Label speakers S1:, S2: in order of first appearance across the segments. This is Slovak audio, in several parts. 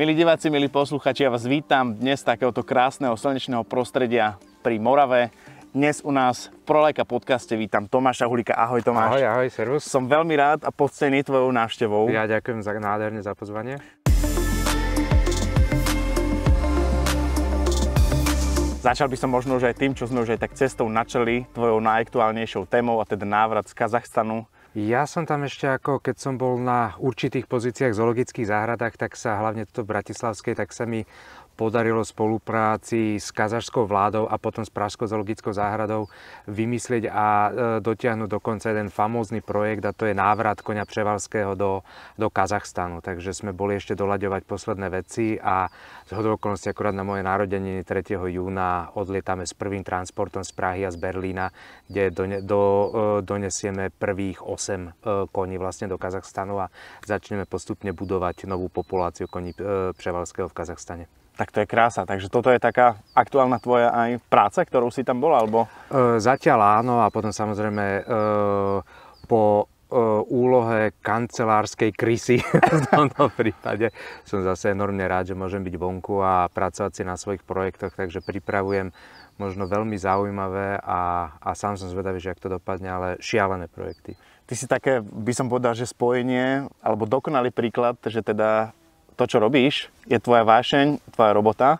S1: Milí diváci, milí posluchači, ja vás vítam dnes takéhoto krásneho slnečného prostredia pri Morave. Dnes u nás v Prolajka podcaste vítam Tomáša Hulika. Ahoj Tomáš. Ahoj, ahoj, servus. Som veľmi rád a podcený tvojou návštevou. Ja ďakujem za nádherne za pozvanie. Začal by som možno už aj tým, čo sme už aj tak cestou
S2: načali tvojou najaktuálnejšou témou, a teda návrat z Kazachstanu ja som tam ešte ako, keď som bol na určitých pozíciách v zoologických záhradách, tak sa hlavne toto bratislavskej, tak sa mi podarilo spolupráci s kazašskou vládou a potom s Pražskou zoologickou záhradou vymyslieť a e, dotiahnuť dokonca jeden famózny projekt a to je návrat koňa Převalského do, do Kazachstanu. Takže sme boli ešte doľaďovať posledné veci a z hodovokolnosti akurát na moje narodeniny 3. júna odlietame s prvým transportom z Prahy a z Berlína, kde do, do, e, donesieme prvých 8 e, koní vlastne do Kazachstanu a začneme postupne budovať novú populáciu koní Převalského v Kazachstane tak to je krása.
S1: Takže toto je taká aktuálna tvoja aj práca, ktorou si tam bola, alebo?
S2: E, zatiaľ áno a potom samozrejme e, po e, úlohe kancelárskej krysy v tomto prípade som zase enormne rád, že môžem byť vonku a pracovať si na svojich projektoch, takže pripravujem možno veľmi zaujímavé a, a sám som zvedavý, že ak to dopadne, ale šialené projekty. Ty si také, by som povedal,
S1: že spojenie, alebo dokonalý príklad, že teda to, čo robíš, je tvoja vášeň, tvoja robota.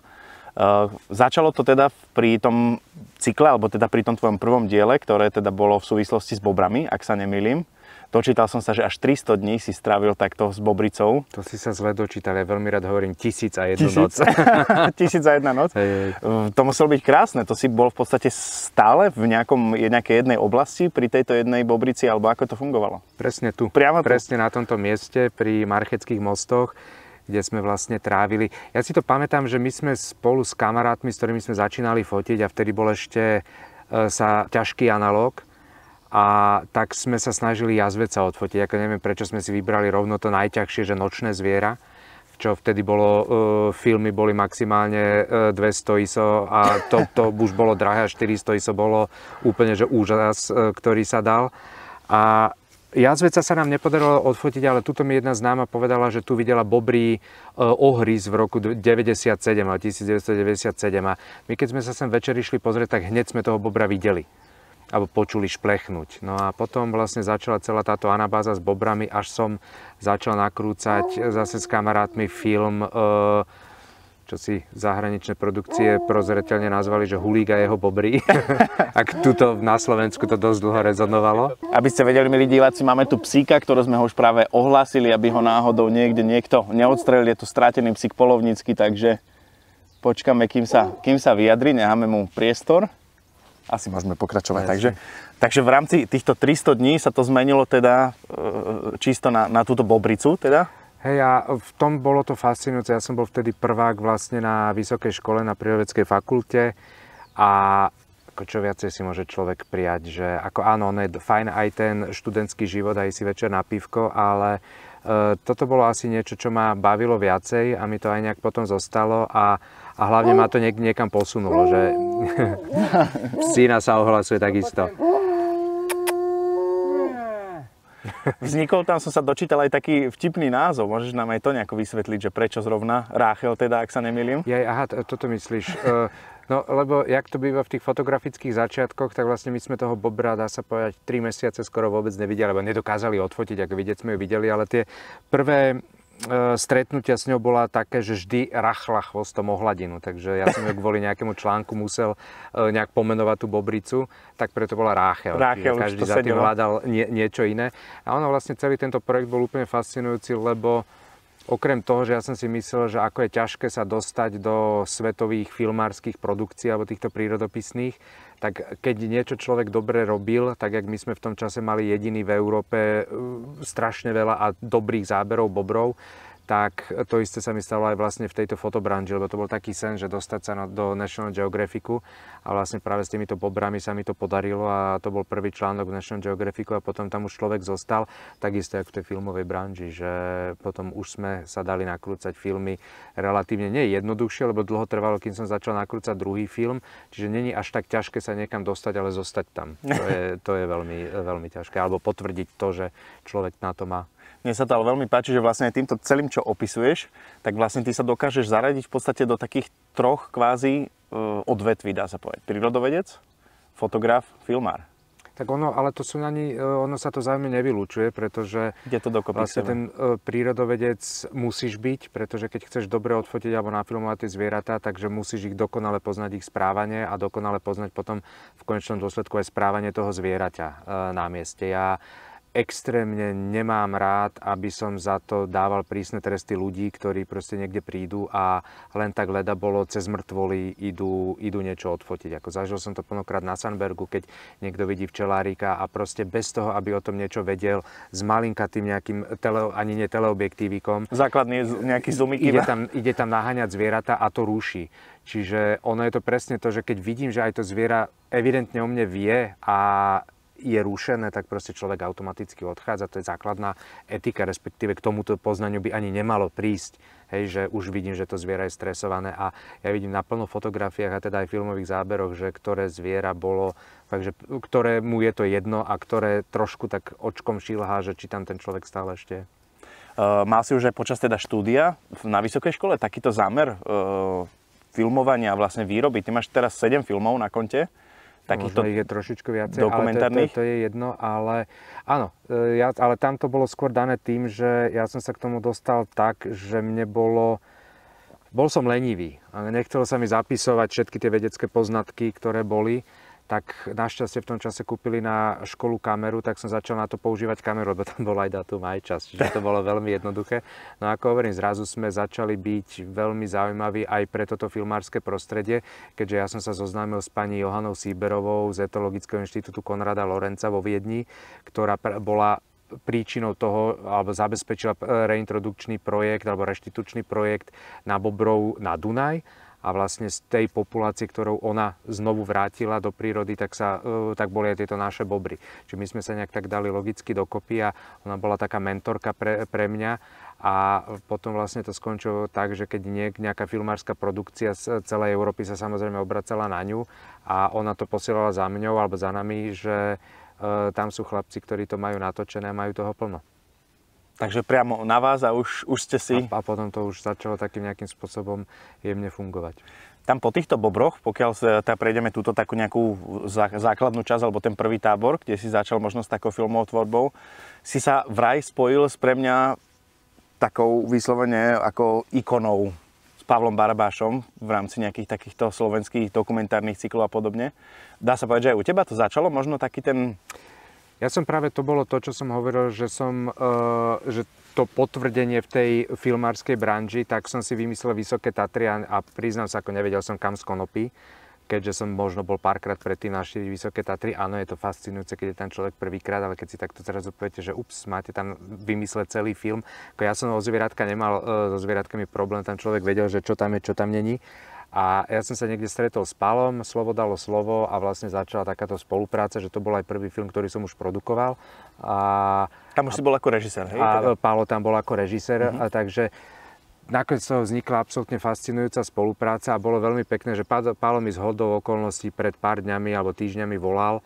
S1: Uh, začalo to teda pri tom cykle, alebo teda pri tom tvojom prvom diele, ktoré teda bolo v súvislosti s bobrami, ak sa nemýlim. Dočítal som sa, že až 300 dní si strávil takto s bobricou. To si sa zle dočítal, ja veľmi rád hovorím tisíc a jednu tisíc? noc. tisíc a jedna noc. Hej, hej. Eh, to muselo byť krásne, to si bol v podstate stále v nejakom, nejakej jednej oblasti pri tejto jednej bobrici, alebo ako to fungovalo? Presne
S2: tu. Priamo tu. na tomto mieste pri Marcheckých mostoch kde sme vlastne trávili. Ja si to pamätám, že my sme spolu s kamarátmi, s ktorými sme začínali fotiť a vtedy bol ešte e, sa ťažký analóg a tak sme sa snažili jazveca odfotiť. Ako neviem, prečo sme si vybrali rovno to najťažšie, že nočné zviera čo vtedy bolo, e, filmy boli maximálne 200 e, ISO a to, to už bolo drahé a 400 ISO bolo úplne že úžas, ktorý sa dal. A Jazveca sa nám nepodarilo odfotiť, ale tuto mi jedna známa povedala, že tu videla bobrý e, ohryz v roku 97, 1997 a my keď sme sa sem večer išli pozrieť, tak hneď sme toho bobra videli alebo počuli šplechnúť. No a potom vlastne začala celá táto anabáza s bobrami, až som začal nakrúcať zase s kamarátmi film e, čo si zahraničné produkcie prozreteľne nazvali, že Hulík a jeho bobry. Ak tuto na Slovensku to dosť dlho rezonovalo. Aby ste vedeli, milí diváci, máme tu psíka, ktorého sme
S1: ho už práve ohlásili, aby ho náhodou niekde niekto neodstrelil. Je to strátený psík polovnícky, takže počkáme, kým sa, kým sa vyjadri, necháme mu priestor. Asi môžeme pokračovať. Takže, takže v rámci týchto 300 dní sa to zmenilo teda e, e,
S2: čisto na, na túto
S1: bobricu. Teda.
S2: Hej, a v tom bolo to fascinujúce. Ja som bol vtedy prvák vlastne na vysokej škole na prírodeckej fakulte a ako čo viacej si môže človek prijať, že ako áno, ono je fajn aj ten študentský život, aj si večer na pivko, ale e, toto bolo asi niečo, čo ma bavilo viacej a mi to aj nejak potom zostalo a, a hlavne ma to niek- niekam posunulo, že syna sa ohlasuje takisto.
S1: Vznikol tam, som sa dočítal aj taký vtipný názov. Môžeš nám aj to nejako vysvetliť, že prečo zrovna Ráchel teda, ak sa
S2: nemýlim? Ja, aha, toto myslíš. Eh, no, lebo jak to býva v tých fotografických začiatkoch, tak vlastne my sme toho bobra, dá sa povedať, 3 mesiace skoro vôbec nevideli, lebo nedokázali odfotiť, ako vidieť sme ju videli, ale tie prvé E, stretnutia s ňou bola také, že vždy rachla chvostom o hladinu. Takže ja som ju kvôli nejakému článku musel e, nejak pomenovať tú bobricu, tak preto bola Ráchel. Ráchel každý za tým hľadal nie, niečo iné. A ono vlastne celý tento projekt bol úplne fascinujúci, lebo Okrem toho, že ja som si myslel, že ako je ťažké sa dostať do svetových filmárskych produkcií alebo týchto prírodopisných, tak keď niečo človek dobre robil, tak jak my sme v tom čase mali jediný v Európe uh, strašne veľa a dobrých záberov bobrov, tak to isté sa mi stalo aj vlastne v tejto fotobranži, lebo to bol taký sen, že dostať sa do National Geographicu a vlastne práve s týmito bobrami sa mi to podarilo a to bol prvý článok v National Geographicu a potom tam už človek zostal, takisto ako v tej filmovej branži, že potom už sme sa dali nakrúcať filmy relatívne nie jednoduchšie, lebo dlho trvalo, kým som začal nakrúcať druhý film, čiže není až tak ťažké sa niekam dostať, ale zostať tam. To je, to je veľmi, veľmi ťažké, alebo potvrdiť to, že človek na to
S1: má mne sa to ale veľmi páči, že vlastne aj týmto celým, čo opisuješ, tak vlastne ty sa dokážeš zaradiť v podstate do takých troch kvázi e, odvetví, dá sa povedať. Prírodovedec, fotograf, filmár.
S2: Tak ono, ale to sú ani, e, ono sa to zájme nevylúčuje, pretože Kde to dokopy vlastne ten e, prírodovedec musíš byť, pretože keď chceš dobre odfotiť alebo nafilmovať tie zvieratá, takže musíš ich dokonale poznať ich správanie a dokonale poznať potom v konečnom dôsledku aj správanie toho zvieraťa na mieste. Ja extrémne nemám rád, aby som za to dával prísne tresty ľudí, ktorí proste niekde prídu a len tak leda bolo cez mŕtvoly idú, idú niečo odfotiť. Ako zažil som to plnokrát na Sanbergu, keď niekto vidí včelárika a proste bez toho, aby o tom niečo vedel, s malinka tým nejakým, tele, ani nie teleobjektívikom. Základný nejaký zoomik. Ide tam, ide tam naháňať zvieratá a to ruší. Čiže ono je to presne to, že keď vidím, že aj to zviera evidentne o mne vie a je rušené, tak proste človek automaticky odchádza. To je základná etika, respektíve k tomuto poznaniu by ani nemalo prísť. Hej, že už vidím, že to zviera je stresované a ja vidím na plno fotografiách a teda aj filmových záberoch, že ktoré zviera bolo, takže ktoré mu je to jedno a ktoré trošku tak očkom šilhá, že či tam ten človek
S1: stále ešte ehm, má si už aj počas teda štúdia na vysokej škole takýto zámer e, filmovania a vlastne výroby. Ty máš teraz 7 filmov na konte takýchto Možno ich
S2: je trošičku viacej, dokumentárnych. Ale to, to, to je jedno, ale áno, e, ja, ale tam to bolo skôr dané tým, že ja som sa k tomu dostal tak, že mne bolo, bol som lenivý, ale nechcel sa mi zapisovať všetky tie vedecké poznatky, ktoré boli tak našťastie v tom čase kúpili na školu kameru, tak som začal na to používať kameru, lebo tam bol aj datum, aj čas, čiže to bolo veľmi jednoduché. No ako hovorím, zrazu sme začali byť veľmi zaujímaví aj pre toto filmárske prostredie, keďže ja som sa zoznámil s pani Johanou Síberovou z Etologického inštitútu Konrada Lorenca vo Viedni, ktorá bola príčinou toho, alebo zabezpečila e, reintrodukčný projekt alebo reštitučný projekt na Bobrov na Dunaj a vlastne z tej populácie, ktorou ona znovu vrátila do prírody, tak, sa, e, tak boli aj tieto naše bobry. Čiže my sme sa nejak tak dali logicky dokopy a ona bola taká mentorka pre, pre mňa a potom vlastne to skončilo tak, že keď niek, nejaká filmárska produkcia z celej Európy sa samozrejme obracala na ňu a ona to posielala za mňou alebo za nami, že e, tam sú chlapci, ktorí to majú natočené a majú toho plno. Takže priamo na vás a už, už ste si... A, a potom to už začalo takým nejakým spôsobom
S1: jemne fungovať. Tam po týchto bobroch, pokiaľ teda prejdeme túto takú nejakú základnú časť, alebo ten prvý tábor, kde si začal možno s takou filmovou tvorbou, si sa vraj spojil s pre mňa takou vyslovene ako ikonou s Pavlom Barabášom v rámci nejakých takýchto slovenských dokumentárnych cyklov a podobne. Dá sa povedať, že aj u teba
S2: to začalo možno taký ten ja som práve to bolo to, čo som hovoril, že som, eh, že to potvrdenie v tej filmárskej branži, tak som si vymyslel Vysoké Tatry a, a priznám sa, ako nevedel som kam z konopy, keďže som možno bol párkrát predtým na štyri Vysoké Tatry. Áno, je to fascinujúce, keď je tam človek prvýkrát, ale keď si takto teraz odpoviete, že ups, máte tam vymysleť celý film. Ako ja som o zvieratka nemal, eh, so zvieratkami problém, tam človek vedel, že čo tam je, čo tam není. A ja som sa niekde stretol s Palom, slovo dalo slovo a vlastne začala takáto spolupráca, že to bol aj prvý film, ktorý som už produkoval. A, tam už a, si bol ako režisér, hej? A teda? Pálo tam bol ako režisér, mm-hmm. a takže nakoniec toho vznikla absolútne fascinujúca spolupráca a bolo veľmi pekné, že Palo mi z hodou okolností pred pár dňami alebo týždňami volal,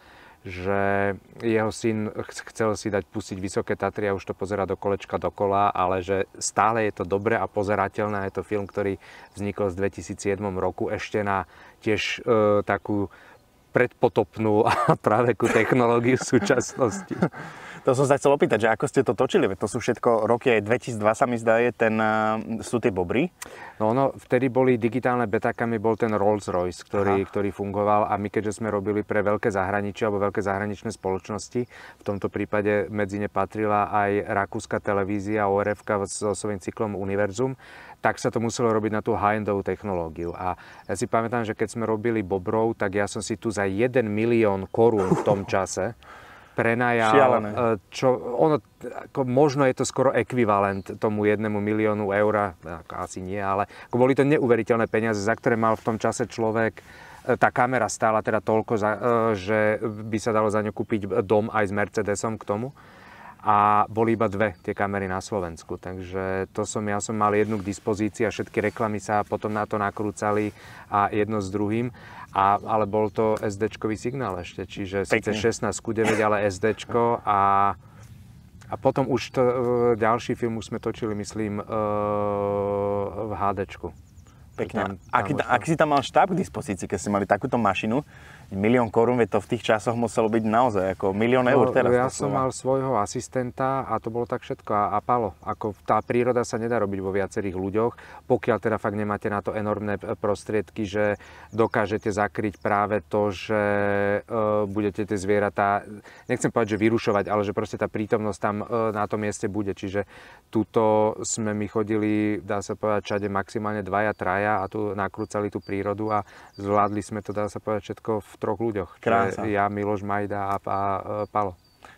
S2: že jeho syn chcel si dať pustiť Vysoké Tatry a už to pozera do kolečka dokola, ale že stále je to dobre a pozerateľné. Je to film, ktorý vznikol v 2007 roku ešte na tiež e, takú predpotopnú a práve ku technológiu súčasnosti. To som sa chcel opýtať, že ako ste to točili, to sú všetko roky, aj 2002 sa mi zdá, ten, eh, sú tie bobry. No ono, vtedy boli digitálne betakami, bol ten Rolls-Royce, ktorý, ktorý fungoval a my keďže sme robili pre veľké zahraničie alebo veľké zahraničné spoločnosti, v tomto prípade medzi ne patrila aj rakúska televízia ORF so svojím cyklom Univerzum, tak sa to muselo robiť na tú high-endovú technológiu. A ja si pamätám, že keď sme robili Bobrov, tak ja som si tu za 1 milión korún v tom čase prenajal. Šialené. E, čo, ono, ako možno je to skoro ekvivalent tomu jednému miliónu eur, asi nie, ale ako boli to neuveriteľné peniaze, za ktoré mal v tom čase človek e, tá kamera stála teda toľko, za, e, že by sa dalo za ňu kúpiť dom aj s Mercedesom k tomu. A boli iba dve tie kamery na Slovensku, takže to som, ja som mal jednu k dispozícii a všetky reklamy sa potom na to nakrúcali a jedno s druhým. A, ale bol to sd signál ešte, čiže Pekne. síce 16 ku 9, ale sd a, a potom už to, e, ďalší film už sme točili, myslím, e, v HD. Pekne. Tam, tam ak,
S1: ak si tam mal štáb k dispozícii, keď ste mali takúto mašinu, milión korún, to v tých časoch muselo byť naozaj ako milión eur no, teraz. No, ja som mal
S2: svojho asistenta a to bolo tak všetko a, a palo. Ako tá príroda sa nedá robiť vo viacerých ľuďoch, pokiaľ teda fakt nemáte na to enormné prostriedky, že dokážete zakryť práve to, že e, budete tie zvieratá, nechcem povedať, že vyrušovať, ale že proste tá prítomnosť tam e, na tom mieste bude. Čiže tuto sme my chodili, dá sa povedať, čade maximálne dvaja, traja a tu nakrúcali tú prírodu a zvládli sme to, dá sa povedať, všetko v v troch ľuďoch. Krása. Ja, Miloš, Majda a, a e, Palo.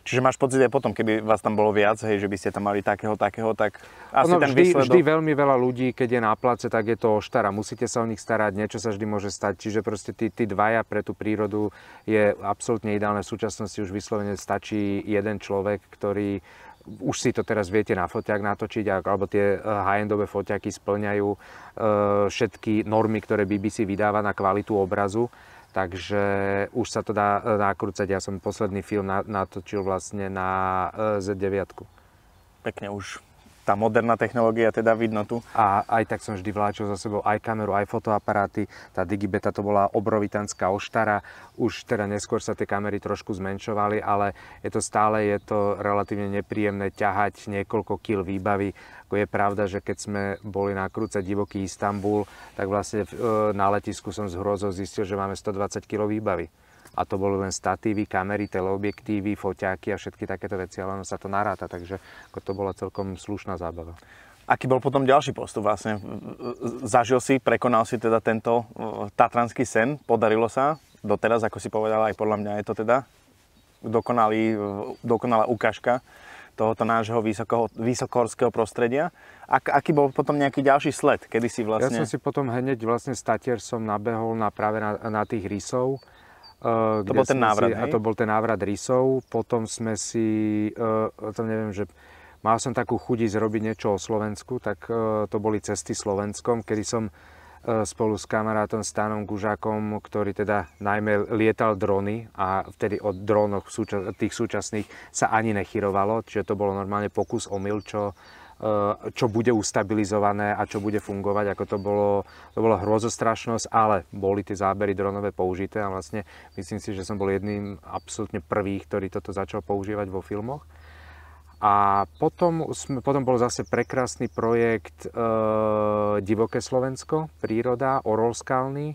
S2: Čiže máš pocit aj potom, keby vás tam bolo viac, hej, že by ste tam mali takého, takého, tak asi ono, ten vždy, výsledok... vždy veľmi veľa ľudí, keď je na place, tak je to oštara. Musíte sa o nich starať, niečo sa vždy môže stať. Čiže proste tí, tí dvaja pre tú prírodu je absolútne ideálne. V súčasnosti už vyslovene stačí jeden človek, ktorý už si to teraz viete na foťák natočiť, alebo tie e, high-endové foťaky splňajú e, všetky normy, ktoré BBC vydáva na kvalitu obrazu Takže už sa to dá e, nakrúcať. Ja som posledný film natočil vlastne na e, Z9. Pekne už tá moderná technológia teda vidno tu. A aj tak som vždy vláčil za sebou aj kameru, aj fotoaparáty. Tá Digibeta to bola obrovitanská oštara. Už teda neskôr sa tie kamery trošku zmenšovali, ale je to stále je to relatívne nepríjemné ťahať niekoľko kil výbavy ako je pravda, že keď sme boli na nakrúcať divoký Istanbul, tak vlastne e, na letisku som z hrozou zistil, že máme 120 kg výbavy. A to boli len statívy, kamery, teleobjektívy, foťáky a všetky takéto veci, ale ono sa to naráta, takže ako to bola celkom slušná zábava. Aký bol potom ďalší postup vlastne? Zažil si, prekonal
S1: si teda tento e, tatranský sen, podarilo sa doteraz, ako si povedala, aj podľa mňa je to teda dokonalý, e, dokonalá ukážka tohoto nášho vysoko, vysokorského prostredia. A aký bol potom nejaký ďalší sled, kedy si vlastne... Ja som si
S2: potom hneď vlastne statier som nabehol na, práve na, na tých rysov. Uh, to bol ten návrat, si, hej? A to bol ten návrat rysov. Potom sme si, uh, to neviem, že mal som takú chudí zrobiť niečo o Slovensku, tak uh, to boli cesty Slovenskom, kedy som E, spolu s kamarátom Stanom Gužakom, ktorý teda najmä lietal drony a vtedy o dronoch súča- tých súčasných sa ani nechyrovalo, čiže to bolo normálne pokus omyl, čo e, čo bude ustabilizované a čo bude fungovať, ako to bolo, to bolo hrozostrašnosť, ale boli tie zábery dronové použité a vlastne myslím si, že som bol jedným absolútne prvých, ktorý toto začal používať vo filmoch. A potom, potom bol zase prekrásny projekt e, Divoké Slovensko, príroda, Orol skalný.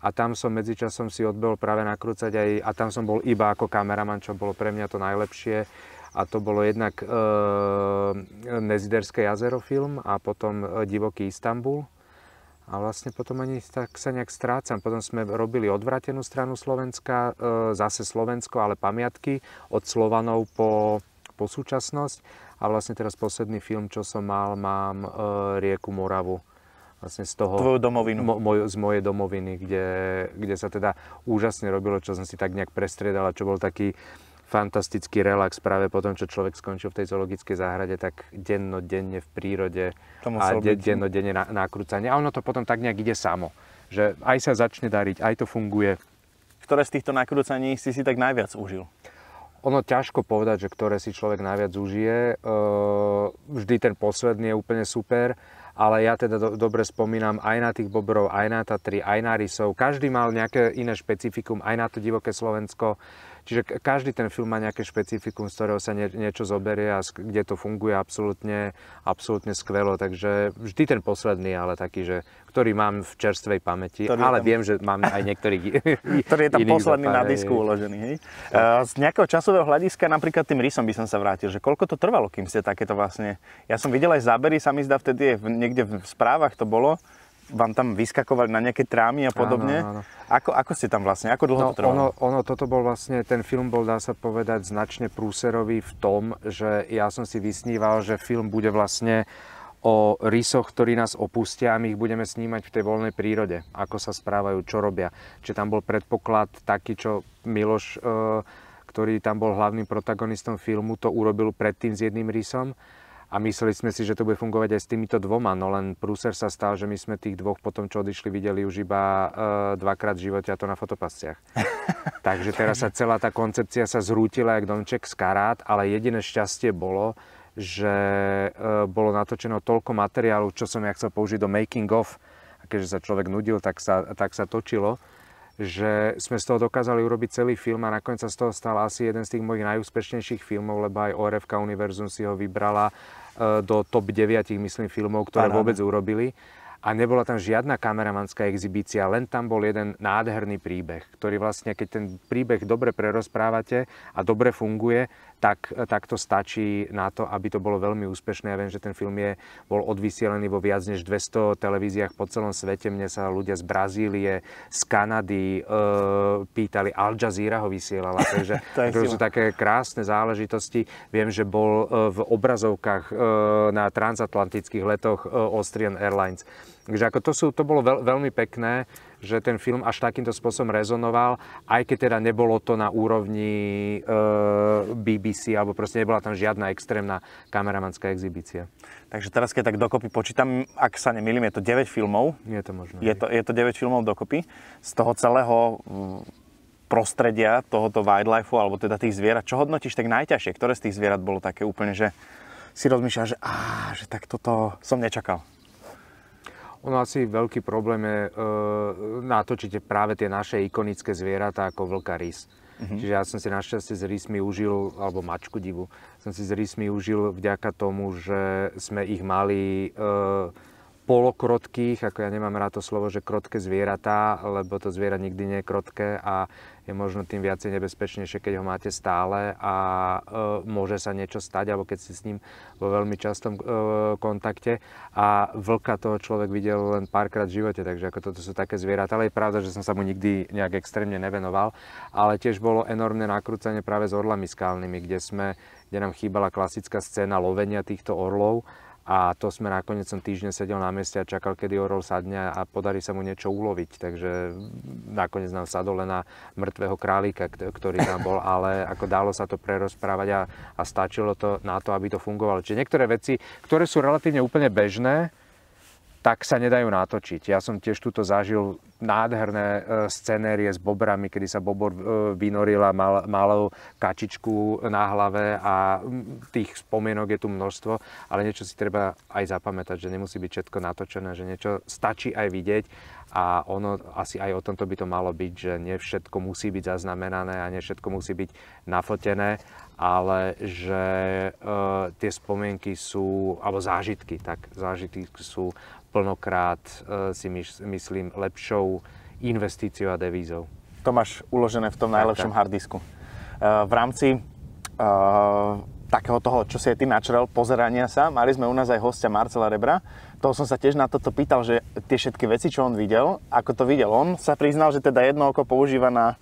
S2: A tam som medzičasom si odbol práve nakrúcať aj, a tam som bol iba ako kameraman, čo bolo pre mňa to najlepšie. A to bolo jednak e, Neziderské jazero film a potom e, Divoký Istanbul. A vlastne potom ani tak sa nejak strácam. Potom sme robili odvratenú stranu Slovenska, e, zase Slovensko, ale pamiatky od Slovanov po po súčasnosť. A vlastne teraz posledný film, čo som mal, mám e, Rieku Moravu vlastne z toho... Tvoju domovinu. Mo, moj, z mojej domoviny, kde, kde sa teda úžasne robilo, čo som si tak nejak prestriedal a čo bol taký fantastický relax práve po tom, čo človek skončil v tej zoologickej záhrade, tak dennodenne v prírode a de, dennodenne na, nakrúcanie. A ono to potom tak nejak ide samo. Že aj sa začne dariť, aj to funguje. Ktoré z týchto nakrúcaní si si tak najviac užil? ono ťažko povedať, že ktoré si človek najviac užije. Vždy ten posledný je úplne super, ale ja teda do, dobre spomínam aj na tých bobrov, aj na Tatry, aj na rysov. Každý mal nejaké iné špecifikum, aj na to divoké Slovensko. Čiže každý ten film má nejaké špecifikum, z ktorého sa nie, niečo zoberie a kde to funguje absolútne, absolútne skvelo. Takže vždy ten posledný, ale taký, že ktorý mám v čerstvej pamäti, ktorý ale tam... viem, že mám aj niektorý. Ktorý je tam posledný zapáre. na disku
S1: uložený, hej? Z nejakého časového hľadiska, napríklad tým rysom by som sa vrátil, že koľko to trvalo, kým ste takéto vlastne... Ja som videl aj zábery, sa mi zdá vtedy, niekde v správach to bolo, vám tam vyskakovali na nejaké trámy a podobne. Áno, áno. Ako, ako ste tam vlastne, ako dlho no, to trvalo? Ono,
S2: ono, toto bol vlastne, ten film bol, dá sa povedať, značne prúserový v tom, že ja som si vysníval, že film bude vlastne o rysoch, ktorí nás opustia a my ich budeme snímať v tej voľnej prírode, ako sa správajú, čo robia. Čiže tam bol predpoklad taký, čo Miloš, eh, ktorý tam bol hlavným protagonistom filmu, to urobil predtým s jedným rysom a mysleli sme si, že to bude fungovať aj s týmito dvoma, no len prúser sa stal, že my sme tých dvoch potom, čo odišli, videli už iba e, dvakrát v živote a to na fotopasciach. Takže teraz sa celá tá koncepcia sa zrútila jak domček z karát, ale jediné šťastie bolo, že e, bolo natočeno toľko materiálu, čo som ja chcel použiť do making of. A keďže sa človek nudil, tak sa, tak sa točilo že sme z toho dokázali urobiť celý film a nakoniec sa z toho stal asi jeden z tých mojich najúspešnejších filmov, lebo aj ORFK Univerzum si ho vybrala E, do top 9, myslím, filmov, ktoré Paráda. vôbec urobili. A nebola tam žiadna kameramanská exibícia, len tam bol jeden nádherný príbeh, ktorý vlastne, keď ten príbeh dobre prerozprávate a dobre funguje, tak, tak to stačí na to, aby to bolo veľmi úspešné. Ja viem, že ten film je, bol odvysielený vo viac než 200 televíziách po celom svete. Mne sa ľudia z Brazílie, z Kanady e, pýtali, Al Jazeera ho vysielala. Takže to sú také krásne záležitosti. Viem, že bol e, v obrazovkách e, na transatlantických letoch e, Austrian Airlines. Takže ako to, sú, to bolo veľ, veľmi pekné že ten film až takýmto spôsobom rezonoval, aj keď teda nebolo to na úrovni e, BBC, alebo proste nebola tam žiadna extrémna kameramanská exibícia. Takže teraz, keď tak dokopy počítam, ak sa nemýlim, je to 9 filmov. Je to možno. Je to,
S1: je to 9 filmov dokopy. Z toho celého prostredia tohoto wildlifeu, alebo teda tých zvierat, čo hodnotíš tak najťažšie? Ktoré z tých zvierat bolo také úplne, že si rozmýšľaš, že, á, že tak toto som nečakal?
S2: Ono asi veľký problém je, e, natočiť práve tie naše ikonické zvieratá ako vlka rys. Mm-hmm. Čiže ja som si našťastie s rysmi užil, alebo mačku divu, som si s rysmi užil vďaka tomu, že sme ich mali e, polokrotkých, ako ja nemám rád to slovo, že krotké zvieratá, lebo to zviera nikdy nie je krotké a je možno tým viacej nebezpečnejšie, keď ho máte stále a e, môže sa niečo stať, alebo keď ste s ním vo veľmi častom e, kontakte. A vlka toho človek videl len párkrát v živote, takže ako toto sú také zvieratá. Ale je pravda, že som sa mu nikdy nejak extrémne nevenoval, ale tiež bolo enormné nakrúcanie práve s orlami skalnými, kde, sme, kde nám chýbala klasická scéna lovenia týchto orlov a to sme nakoniec som týždeň sedel na mieste a čakal, kedy orol sadne a podarí sa mu niečo uloviť. Takže nakoniec nám sadol len na mŕtvého králika, ktorý tam bol, ale ako dalo sa to prerozprávať a, a stačilo to na to, aby to fungovalo. Čiže niektoré veci, ktoré sú relatívne úplne bežné, tak sa nedajú natočiť. Ja som tiež tuto zažil nádherné e, scenérie s bobrami, kedy sa bobor e, vynoril a mal, malú kačičku na hlave a tých spomienok je tu množstvo, ale niečo si treba aj zapamätať, že nemusí byť všetko natočené, že niečo stačí aj vidieť a ono asi aj o tomto by to malo byť, že nie všetko musí byť zaznamenané a nie všetko musí byť nafotené, ale že e, tie spomienky sú, alebo zážitky, tak zážitky sú plnokrát e, si myslím lepšou investíciou a devízou. To máš uložené v tom najlepšom harddisku. E,
S1: v rámci e, takého toho, čo si aj ty načrel, pozerania sa. Mali sme u nás aj hostia Marcela Rebra, to som sa tiež na toto pýtal, že tie všetky veci, čo on videl, ako to videl. On sa priznal, že teda jedno oko používa na,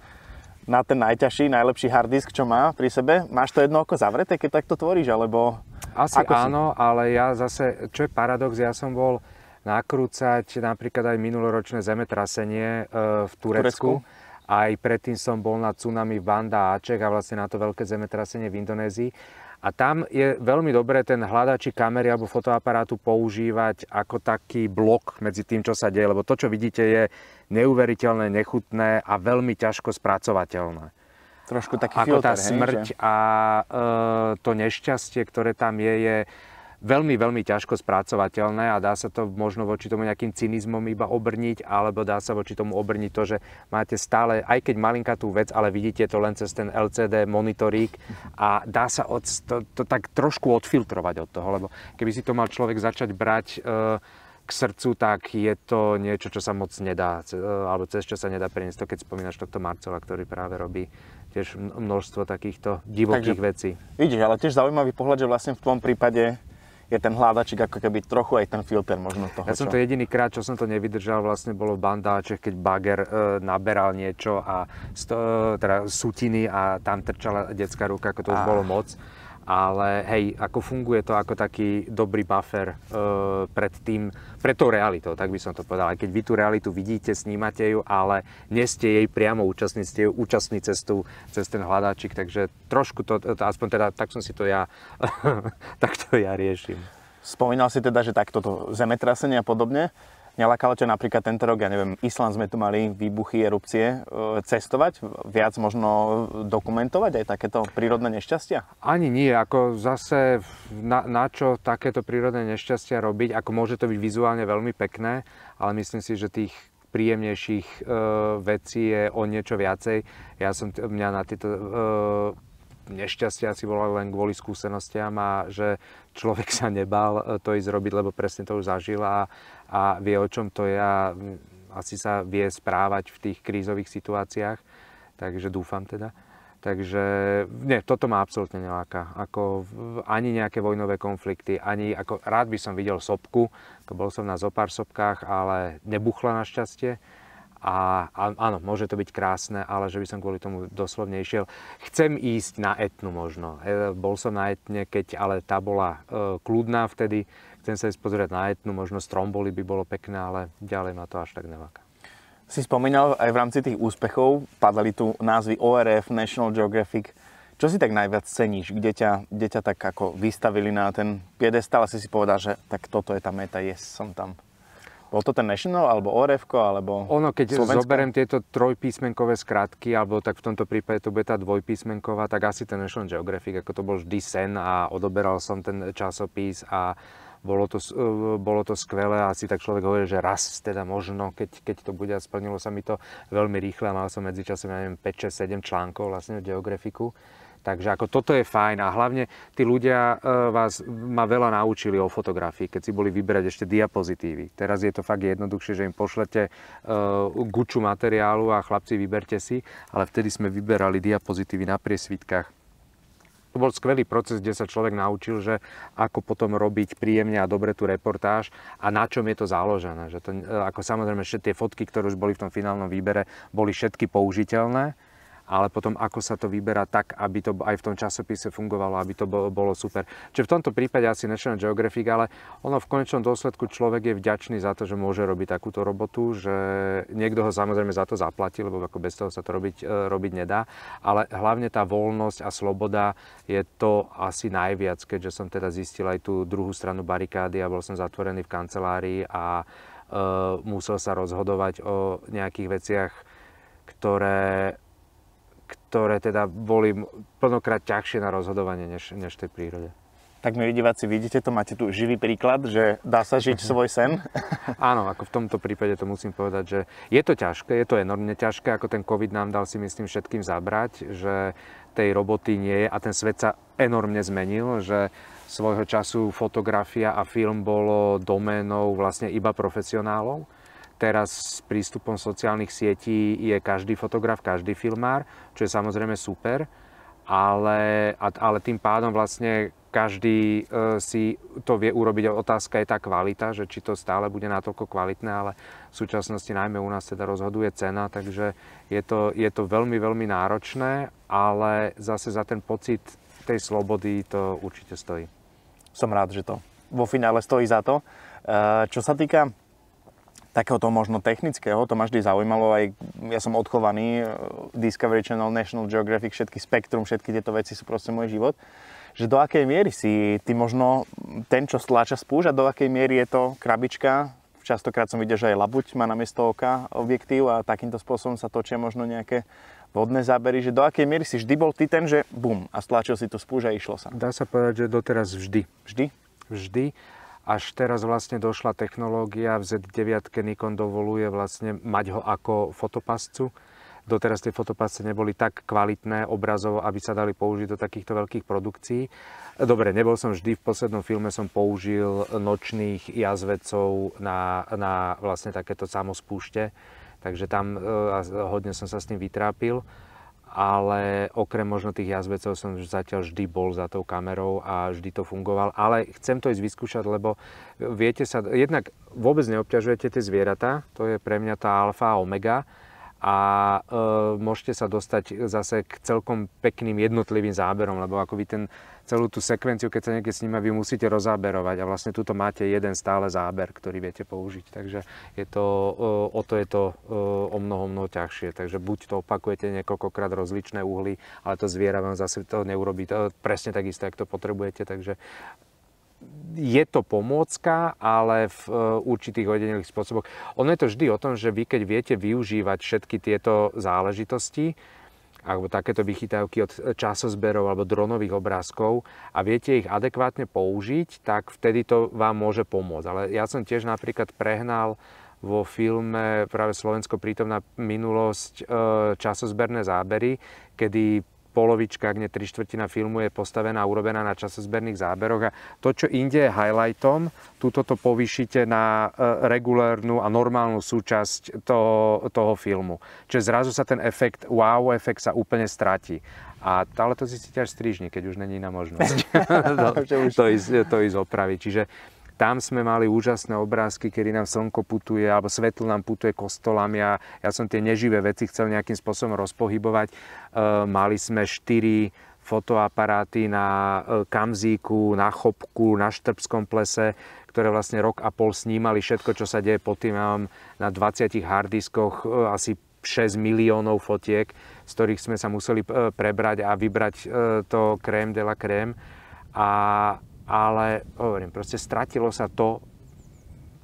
S1: na ten najťažší, najlepší
S2: hard disk, čo má pri sebe. Máš to jedno oko zavreté, keď takto tvoríš, alebo... Asi ako áno, si... ale ja zase, čo je paradox, ja som bol nakrúcať napríklad aj minuloročné zemetrasenie e, v Turecku. Turecku. Aj predtým som bol na tsunami v Banda Aček a vlastne na to veľké zemetrasenie v Indonézii. A tam je veľmi dobré ten hľadači kamery alebo fotoaparátu používať ako taký blok medzi tým, čo sa deje, lebo to, čo vidíte, je neuveriteľné, nechutné a veľmi ťažko spracovateľné. Trošku taký ako filter, tá smrť hej, že? a e, to nešťastie, ktoré tam je, je veľmi, veľmi ťažko spracovateľné a dá sa to možno voči tomu nejakým cynizmom iba obrniť, alebo dá sa voči tomu obrniť to, že máte stále, aj keď malinká tú vec, ale vidíte to len cez ten LCD monitorík a dá sa od, to, to tak trošku odfiltrovať od toho, lebo keby si to mal človek začať brať e, k srdcu, tak je to niečo, čo sa moc nedá, e, alebo cez čo sa nedá preniesť. To, keď spomínaš tohto Marcela, ktorý práve robí tiež množstvo takýchto divokých Takže, vecí. Vidíš, ale tiež zaujímavý pohľad, že vlastne v tom prípade
S1: je ten hľadačik ako keby trochu aj ten filter možno toho. Ja som to
S2: jediný krát, čo som to nevydržal, vlastne bolo v bandáčech, keď bager e, naberal niečo a sto, e, teda sutiny a tam trčala detská ruka, ako to už a... bolo moc ale hej, ako funguje to ako taký dobrý buffer e, pred tým, pred tou realitou, tak by som to povedal. Aj keď vy tú realitu vidíte, snímate ju, ale nie ste jej priamo účastní, ste ju účastní cez, tú, cez ten hľadáčik, takže trošku to, to, aspoň teda tak som si to ja, tak to ja riešim.
S1: Spomínal si teda, že takto zemetrasenie a podobne. Nelakalo ťa napríklad tento rok, ja neviem, Island sme tu mali výbuchy, erupcie, e, cestovať, viac možno dokumentovať
S2: aj takéto prírodné nešťastia? Ani nie, ako zase na, na čo takéto prírodné nešťastia robiť, ako môže to byť vizuálne veľmi pekné, ale myslím si, že tých príjemnejších e, vecí je o niečo viacej. Ja som, mňa na tieto e, nešťastia si volali len kvôli skúsenostiam a že človek sa nebal eh, to ísť robiť, lebo presne to už zažil a, a vie, o čom to je a mm, asi sa vie správať v tých krízových situáciách. Takže dúfam teda. Takže nie, toto ma absolútne neláka. Ako ani nejaké vojnové konflikty, ani ako rád by som videl sopku, ako bol som na zopár sopkách, ale nebuchla našťastie a, a áno, môže to byť krásne, ale že by som kvôli tomu doslovne išiel. Chcem ísť na etnu možno. E, bol som na etne, keď ale tá bola e, kľudná vtedy. Chcem sa ísť pozrieť na etnu, možno stromboli by bolo pekné, ale ďalej ma to až tak neváka.
S1: Si spomínal aj v rámci tých úspechov, padali tu názvy ORF, National Geographic. Čo si tak najviac ceníš? Kde ťa, kde ťa tak ako vystavili na ten piedestal a si si povedal, že tak toto je tá meta, yes, som tam. Bol to ten National, alebo orf alebo
S2: Ono, keď Slovensko? zoberiem tieto trojpísmenkové skratky, alebo tak v tomto prípade to bude tá dvojpísmenková, tak asi ten National Geographic, ako to bol vždy sen a odoberal som ten časopis a bolo to, e, bolo to skvelé asi tak človek hovorí, že raz teda možno, keď, keď to bude a splnilo sa mi to veľmi rýchle a mal som medzičasom, ja neviem, 5, 6, 7 článkov vlastne v geografiku Takže ako toto je fajn a hlavne tí ľudia e, vás ma veľa naučili o fotografii, keď si boli vyberať ešte diapozitívy. Teraz je to fakt jednoduchšie, že im pošlete e, guču materiálu a chlapci vyberte si, ale vtedy sme vyberali diapozitívy na priesvitkách to bol skvelý proces, kde sa človek naučil, že ako potom robiť príjemne a dobre tú reportáž a na čom je to založené. Že to, e, ako samozrejme, tie fotky, ktoré už boli v tom finálnom výbere, boli všetky použiteľné, ale potom ako sa to vyberá tak, aby to aj v tom časopise fungovalo, aby to bolo super. Čiže v tomto prípade asi National Geographic, ale ono v konečnom dôsledku človek je vďačný za to, že môže robiť takúto robotu, že niekto ho samozrejme za to zaplatí, lebo ako bez toho sa to robiť, e, robiť nedá, ale hlavne tá voľnosť a sloboda je to asi najviac, keďže som teda zistil aj tú druhú stranu barikády a bol som zatvorený v kancelárii a e, musel sa rozhodovať o nejakých veciach, ktoré ktoré teda boli plnokrát ťažšie na rozhodovanie než, než tej prírode. Tak my diváci, vidíte to, máte tu živý príklad, že dá sa žiť svoj sen. Áno, ako v tomto prípade to musím povedať, že je to ťažké, je to enormne ťažké, ako ten COVID nám dal si myslím všetkým zabrať, že tej roboty nie je a ten svet sa enormne zmenil, že svojho času fotografia a film bolo doménou vlastne iba profesionálov teraz s prístupom sociálnych sietí je každý fotograf, každý filmár, čo je samozrejme super, ale, ale tým pádom vlastne každý e, si to vie urobiť. Otázka je tá kvalita, že či to stále bude natoľko kvalitné, ale v súčasnosti najmä u nás teda rozhoduje cena, takže je to, je to veľmi, veľmi náročné, ale zase za ten pocit tej slobody to určite stojí. Som rád, že to
S1: vo finále stojí za to. E, čo sa týka takého možno technického, to ma vždy zaujímalo, aj ja som odchovaný, e, Discovery Channel, National Geographic, všetky spektrum, všetky tieto veci sú proste môj život, že do akej miery si ty možno ten, čo stláča a do akej miery je to krabička, častokrát som videl, že aj labuť má na miesto oka objektív a takýmto spôsobom sa točia možno nejaké vodné zábery, že do akej miery si vždy bol ty
S2: ten, že bum a stláčil si to spúža a išlo sa. Dá sa povedať, že doteraz vždy. Vždy? Vždy až teraz vlastne došla technológia, v Z9 Nikon dovoluje vlastne mať ho ako fotopascu. Doteraz tie fotopasce neboli tak kvalitné obrazovo, aby sa dali použiť do takýchto veľkých produkcií. Dobre, nebol som vždy, v poslednom filme som použil nočných jazvecov na, na vlastne takéto samospúšte, takže tam e, hodne som sa s tým vytrápil ale okrem možno tých jazbecov som zatiaľ vždy bol za tou kamerou a vždy to fungoval, ale chcem to ísť vyskúšať, lebo viete sa, jednak vôbec neobťažujete tie zvieratá, to je pre mňa tá alfa a omega, a e, môžete sa dostať zase k celkom pekným jednotlivým záberom, lebo ako vy ten, celú tú sekvenciu, keď sa niekde sníma, vy musíte rozáberovať a vlastne tuto máte jeden stále záber, ktorý viete použiť. Takže je to, e, o to je to e, o mnoho, mnoho ťažšie. Takže buď to opakujete niekoľkokrát rozličné uhly, ale to zviera vám zase to neurobí to e, presne takisto, ako to potrebujete. Takže je to pomôcka, ale v e, určitých ojedinelých spôsoboch. Ono je to vždy o tom, že vy keď viete využívať všetky tieto záležitosti, alebo takéto vychytávky od časozberov alebo dronových obrázkov a viete ich adekvátne použiť, tak vtedy to vám môže pomôcť. Ale ja som tiež napríklad prehnal vo filme práve Slovensko prítomná minulosť e, časozberné zábery, kedy polovička, kde tri štvrtina filmu je postavená, urobená na časozberných záberoch a to, čo inde je highlightom, túto to povýšite na e, regulárnu a normálnu súčasť toho, toho filmu. Čiže zrazu sa ten efekt, wow efekt sa úplne stratí. A, ale to si až strižne, keď už není iná možnosť no, to, to, ísť, to ísť opraviť. Čiže tam sme mali úžasné obrázky, kedy nám slnko putuje, alebo svetlo nám putuje kostolami a ja som tie neživé veci chcel nejakým spôsobom rozpohybovať. E, mali sme štyri fotoaparáty na e, Kamzíku, na Chopku, na Štrbskom plese, ktoré vlastne rok a pol snímali všetko, čo sa deje pod tým. Ja mám na 20 harddiskoch e, asi 6 miliónov fotiek, z ktorých sme sa museli e, prebrať a vybrať to krém de la krém. A ale hovorím, proste stratilo sa to,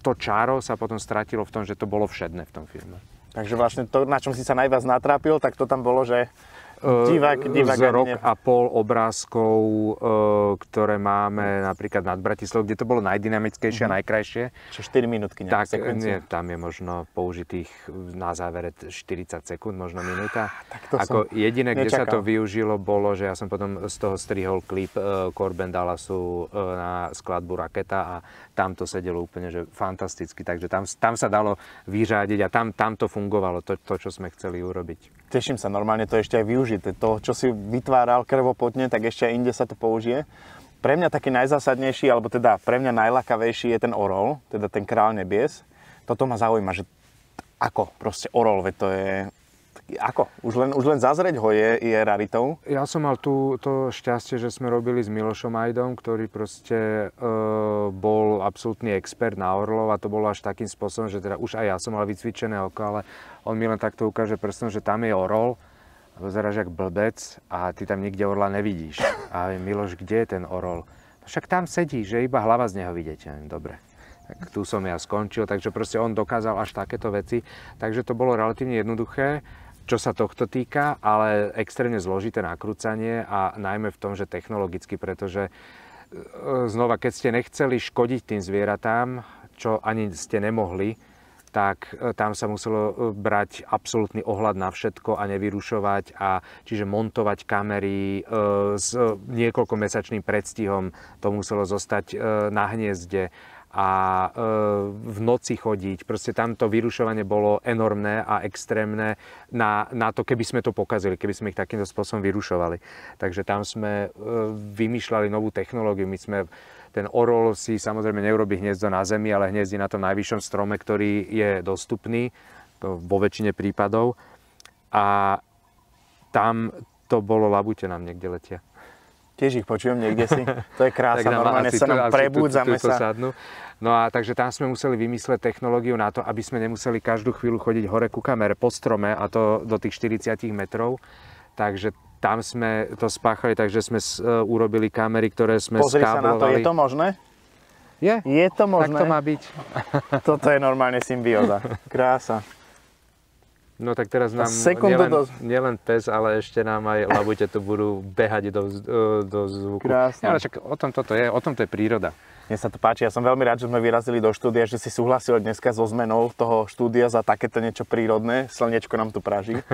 S2: to čáro sa potom stratilo v tom, že to bolo všedné v tom filme.
S1: Takže vlastne to, na čom si sa najviac natrápil, tak to tam bolo, že E, divák, divák z rok
S2: a pol obrázkov, e, ktoré máme napríklad nad Bratislavou, kde to bolo najdynamickejšie mm-hmm. a mhm. najkrajšie. Čo 4 minútky Tak, nie, tam je možno použitých na závere 40 sekúnd, možno minúta. Ah, tak to Ako jediné, nečakal. kde sa to využilo, bolo, že ja som potom z toho strihol klip e, Corben Dallasu na skladbu Raketa a tam to sedelo úplne že fantasticky, takže tam, tam sa dalo vyřádiť a tam, tam to fungovalo, to, to, čo sme chceli urobiť. Teším sa, normálne to ešte aj využiť použité. To, čo si vytváral
S1: krvopotne, tak ešte aj inde sa to použije. Pre mňa taký najzásadnejší, alebo teda pre mňa najlakavejší je ten orol, teda ten král nebies. Toto ma zaujíma, že ako proste orol, veď to je ako? Už len, už len zazrieť ho je, je raritou?
S2: Ja som mal tú, to šťastie, že sme robili s Milošom Ajdom, ktorý proste e, bol absolútny expert na orlov a to bolo až takým spôsobom, že teda už aj ja som mal vycvičené oko, ale on mi len takto ukáže prstom, že tam je orol Pozeráš jak blbec a ty tam nikde orla nevidíš. A Miloš, kde je ten orol? No však tam sedí, že iba hlava z neho vidíte. dobre. Tak tu som ja skončil, takže proste on dokázal až takéto veci. Takže to bolo relatívne jednoduché, čo sa tohto týka, ale extrémne zložité nakrúcanie a najmä v tom, že technologicky, pretože e, e, znova, keď ste nechceli škodiť tým zvieratám, čo ani ste nemohli, tak e, tam sa muselo e, brať absolútny ohľad na všetko a nevyrušovať a čiže montovať kamery e, s niekoľkomesačným predstihom to muselo zostať na hniezde a v noci chodiť. Proste tam to vyrušovanie bolo enormné a extrémne na, na to, keby sme to pokazili, keby sme ich takýmto spôsobom vyrušovali. Takže tam sme vymýšľali novú technológiu. My sme ten orol si samozrejme neurobi hniezdo na zemi, ale hniezdi na tom najvyššom strome, ktorý je dostupný vo väčšine prípadov. A tam to bolo labute nám niekde letia. Tiež ich počujem niekde si. To je krása, normálne asi, sa nám prebudzame sa. Sadnú. No a takže tam sme museli vymyslieť technológiu na to, aby sme nemuseli každú chvíľu chodiť hore ku kamere po strome a to do tých 40 metrov. Takže tam sme to spáchali, takže sme e, urobili kamery, ktoré sme Pozri skáblovali. sa na to, je to
S1: možné? Je. Je to možné? Tak to má byť.
S2: Toto je normálne symbióza. Krása. No tak teraz nám nielen, do... nielen pes, ale ešte nám aj labute tu budú behať do, e, do zvuku. Krásne. Ale čak, o tom toto je, o tom to je príroda. Mne sa to páči,
S1: ja som veľmi rád, že sme vyrazili do štúdia, že si súhlasil dneska so zmenou toho štúdia za takéto niečo prírodné. Slnečko nám tu praží.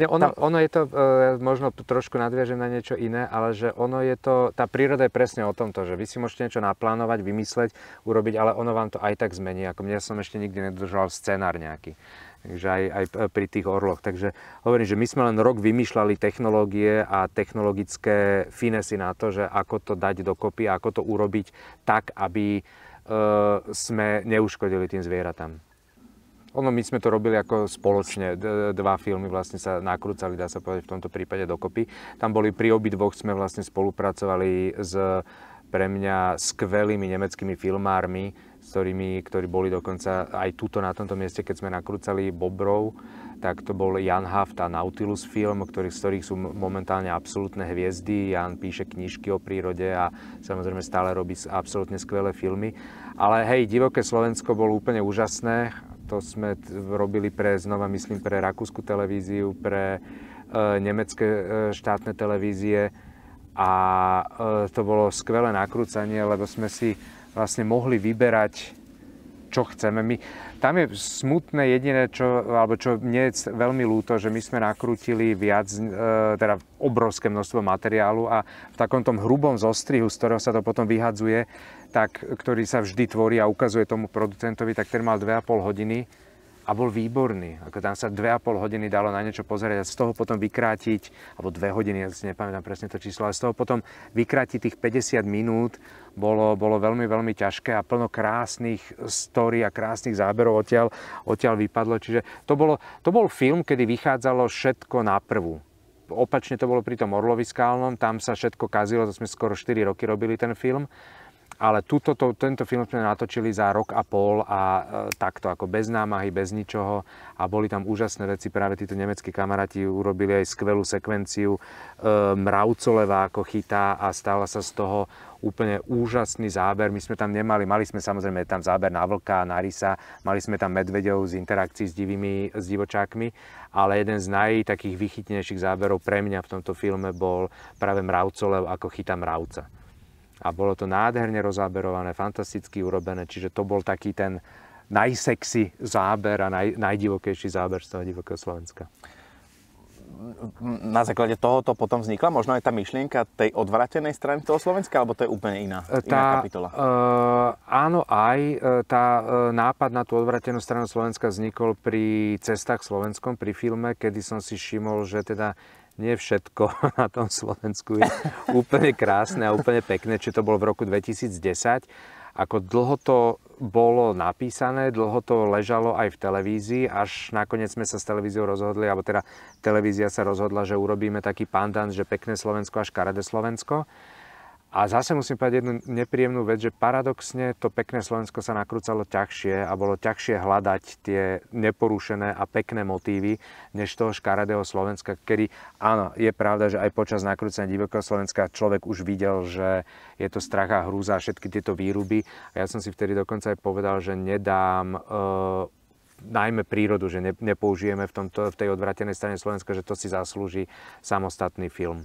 S2: Ne, ono, tá... ono je to, ja e, možno trošku nadviažem na niečo iné, ale že ono je to, tá príroda je presne o tomto, že vy si môžete niečo naplánovať, vymysleť, urobiť, ale ono vám to aj tak zmení. Ako mňa som ešte nikdy nedržal scenár nejaký. Takže aj, aj pri tých orloch. Takže hovorím, že my sme len rok vymýšľali technológie a technologické finesy na to, že ako to dať dokopy a ako to urobiť tak, aby e, sme neuškodili tým zvieratám. Ono, my sme to robili ako spoločne. Dva filmy vlastne sa nakrúcali, dá sa povedať, v tomto prípade dokopy. Tam boli pri obi dvoch sme vlastne spolupracovali s pre mňa skvelými nemeckými filmármi, s ktorými, ktorí boli dokonca aj tuto na tomto mieste, keď sme nakrúcali Bobrov, tak to bol Jan Haft a Nautilus film, ktorý, z ktorých sú momentálne absolútne hviezdy. Jan píše knižky o prírode a samozrejme stále robí absolútne skvelé filmy. Ale hej, Divoké Slovensko bolo úplne úžasné to sme robili pre, znova myslím, pre rakúsku televíziu, pre e, nemecké e, štátne televízie a e, to bolo skvelé nakrúcanie, lebo sme si vlastne mohli vyberať, čo chceme. My, tam je smutné jediné, čo, alebo čo mne je veľmi ľúto, že my sme nakrútili viac, teda obrovské množstvo materiálu a v takomto hrubom zostrihu, z ktorého sa to potom vyhadzuje, tak, ktorý sa vždy tvorí a ukazuje tomu producentovi, tak ten mal 2,5 hodiny a bol výborný. Ako tam sa 2,5 hodiny dalo na niečo pozerať a z toho potom vykrátiť, alebo 2 hodiny, ja si nepamätám presne to číslo, ale z toho potom vykrátiť tých 50 minút bolo, bolo veľmi, veľmi ťažké a plno krásnych story a krásnych záberov odtiaľ, odtiaľ vypadlo. Čiže to, bolo, to bol film, kedy vychádzalo všetko na prvú opačne to bolo pri tom Orlovi Skálnom, tam sa všetko kazilo, to sme skoro 4 roky robili ten film ale tuto, to, tento film sme natočili za rok a pol a e, takto, ako bez námahy, bez ničoho a boli tam úžasné veci, práve títo nemeckí kamaráti urobili aj skvelú sekvenciu e, mravcoleva, ako chytá a stala sa z toho úplne úžasný záber. My sme tam nemali, mali sme samozrejme tam záber na vlka, na rysa, mali sme tam medvedov z interakcií s divými, s divočákmi, ale jeden z naj takých vychytnejších záberov pre mňa v tomto filme bol práve mravcolev, ako chytá mravca a bolo to nádherne rozáberované, fantasticky urobené, čiže to bol taký ten najsexy záber a naj, najdivokejší záber z toho divokého Slovenska. Na základe tohoto potom vznikla možno
S1: aj tá myšlienka tej odvratenej strany toho Slovenska, alebo to je úplne iná, e, tá, iná kapitola? E,
S2: áno, aj e, tá e, nápad na tú odvratenú stranu Slovenska vznikol pri cestách v Slovenskom, pri filme, kedy som si všimol, že teda nie všetko na tom Slovensku je úplne krásne a úplne pekné, či to bolo v roku 2010. Ako dlho to bolo napísané, dlho to ležalo aj v televízii, až nakoniec sme sa s televíziou rozhodli, alebo teda televízia sa rozhodla, že urobíme taký pandan, že pekné Slovensko a škaredé Slovensko. A zase musím povedať jednu nepríjemnú vec, že paradoxne to pekné Slovensko sa nakrúcalo ťažšie a bolo ťažšie hľadať tie neporušené a pekné motívy, než toho škaredého Slovenska, kedy áno, je pravda, že aj počas nakrúcania divokého Slovenska človek už videl, že je to strach a hrúza a všetky tieto výruby. A ja som si vtedy dokonca aj povedal, že nedám e najmä prírodu, že nepoužijeme v, tomto, v tej odvratenej strane Slovenska, že to si zaslúži samostatný film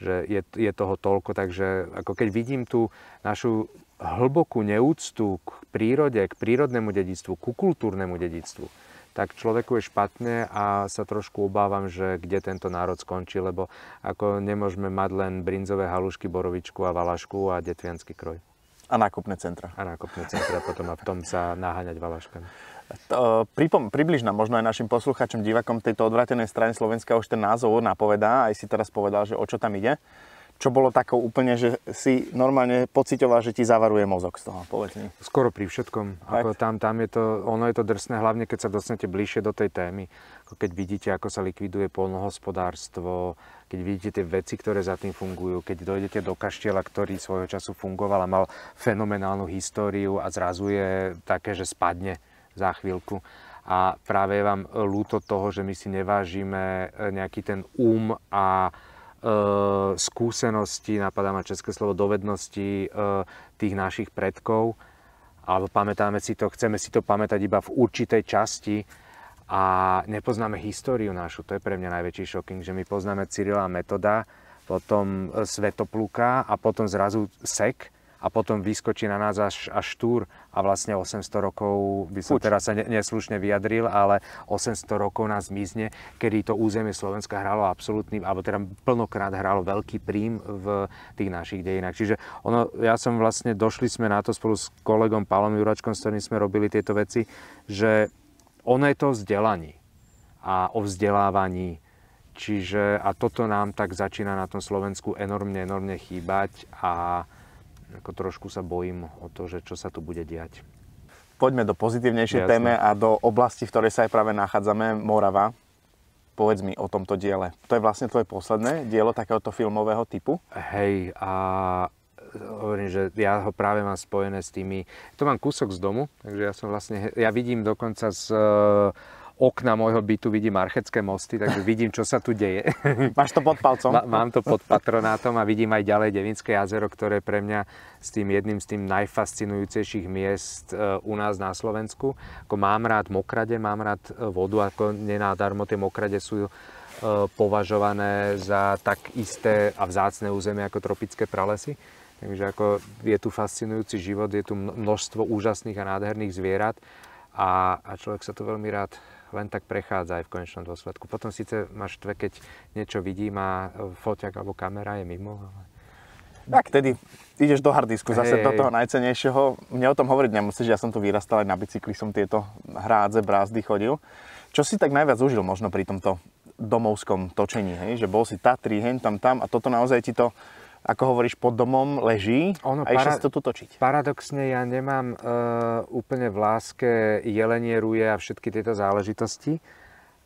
S2: že je, je toho toľko, takže ako keď vidím tú našu hlbokú neúctu k prírode, k prírodnému dedictvu, ku kultúrnemu dedictvu, tak človeku je špatne a sa trošku obávam, že kde tento národ skončí, lebo ako nemôžeme mať len brinzové halušky, borovičku a valašku a detvianský kroj. A nákupné centra. A nákupné centra potom a v tom sa naháňať valaškami. Pripom, približná možno aj našim
S1: poslucháčom, divakom tejto odvratenej strany Slovenska už ten názov napovedá, aj si teraz povedal, že o čo tam ide. Čo bolo takou úplne, že si normálne pocitoval, že ti zavaruje mozog z toho, povedz
S2: mi. Skoro pri všetkom. Ako tam, tam je to, ono je to drsné, hlavne keď sa dostanete bližšie do tej témy. Ako keď vidíte, ako sa likviduje polnohospodárstvo, keď vidíte tie veci, ktoré za tým fungujú, keď dojdete do kaštieľa, ktorý svojho času fungoval a mal fenomenálnu históriu a zrazu je také, že spadne za chvíľku. A práve je vám ľúto toho, že my si nevážime e, nejaký ten um a e, skúsenosti, napadá ma české slovo, dovednosti e, tých našich predkov, alebo pamätáme si to, chceme si to pamätať iba v určitej časti a nepoznáme históriu našu. To je pre mňa najväčší šoking, že my poznáme Cyrila Metoda, potom e, Svetopluka a potom zrazu Sek a potom vyskočí na nás až, až túr a vlastne 800 rokov, by som Uč. teraz sa neslušne vyjadril, ale 800 rokov nás zmizne, kedy to územie Slovenska hralo absolútny, alebo teda plnokrát hralo veľký príjm v tých našich dejinách. Čiže ono, ja som vlastne, došli sme na to spolu s kolegom Palom Juračkom, s ktorým sme robili tieto veci, že ono je to o vzdelaní a o vzdelávaní. Čiže a toto nám tak začína na tom Slovensku enormne, enormne chýbať a ako trošku sa bojím o to, že čo sa tu bude diať. Poďme do pozitívnejšej Jasne. téme a do oblasti, v ktorej sa aj práve nachádzame,
S1: Morava. Povedz mi o tomto diele. To je vlastne tvoje posledné dielo takéhoto filmového
S2: typu? Hej, a hovorím, že ja ho práve mám spojené s tými... To mám kúsok z domu, takže ja som vlastne... Ja vidím dokonca z okna môjho bytu vidím archecké mosty, takže vidím, čo sa tu deje. Máš to pod palcom? mám to pod patronátom a vidím aj ďalej Devinské jazero, ktoré pre mňa s tým jedným z tým najfascinujúcejších miest e, u nás na Slovensku. Ako mám rád mokrade, mám rád e, vodu, ako nenádarmo tie mokrade sú e, považované za tak isté a vzácne územie ako tropické pralesy. Takže ako je tu fascinujúci život, je tu množstvo úžasných a nádherných zvierat a, a človek sa tu veľmi rád len tak prechádza aj v konečnom dôsledku. Potom síce máš tve, keď niečo vidím a e, foťak alebo kamera je mimo, ale... Tak tedy ideš do hardisku zase hey, do toho
S1: najcenejšieho. Mne o tom hovoriť nemusíš, ja som tu vyrastal aj na bicykli, som tieto hrádze, brázdy chodil. Čo si tak najviac užil možno pri tomto domovskom točení, hej? že bol si Tatry, hen tam, tam a toto naozaj
S2: ti to ako hovoríš, pod domom leží ono, a para- išli tu točiť. Paradoxne ja nemám e, úplne v láske jelenie, ruje a všetky tieto záležitosti,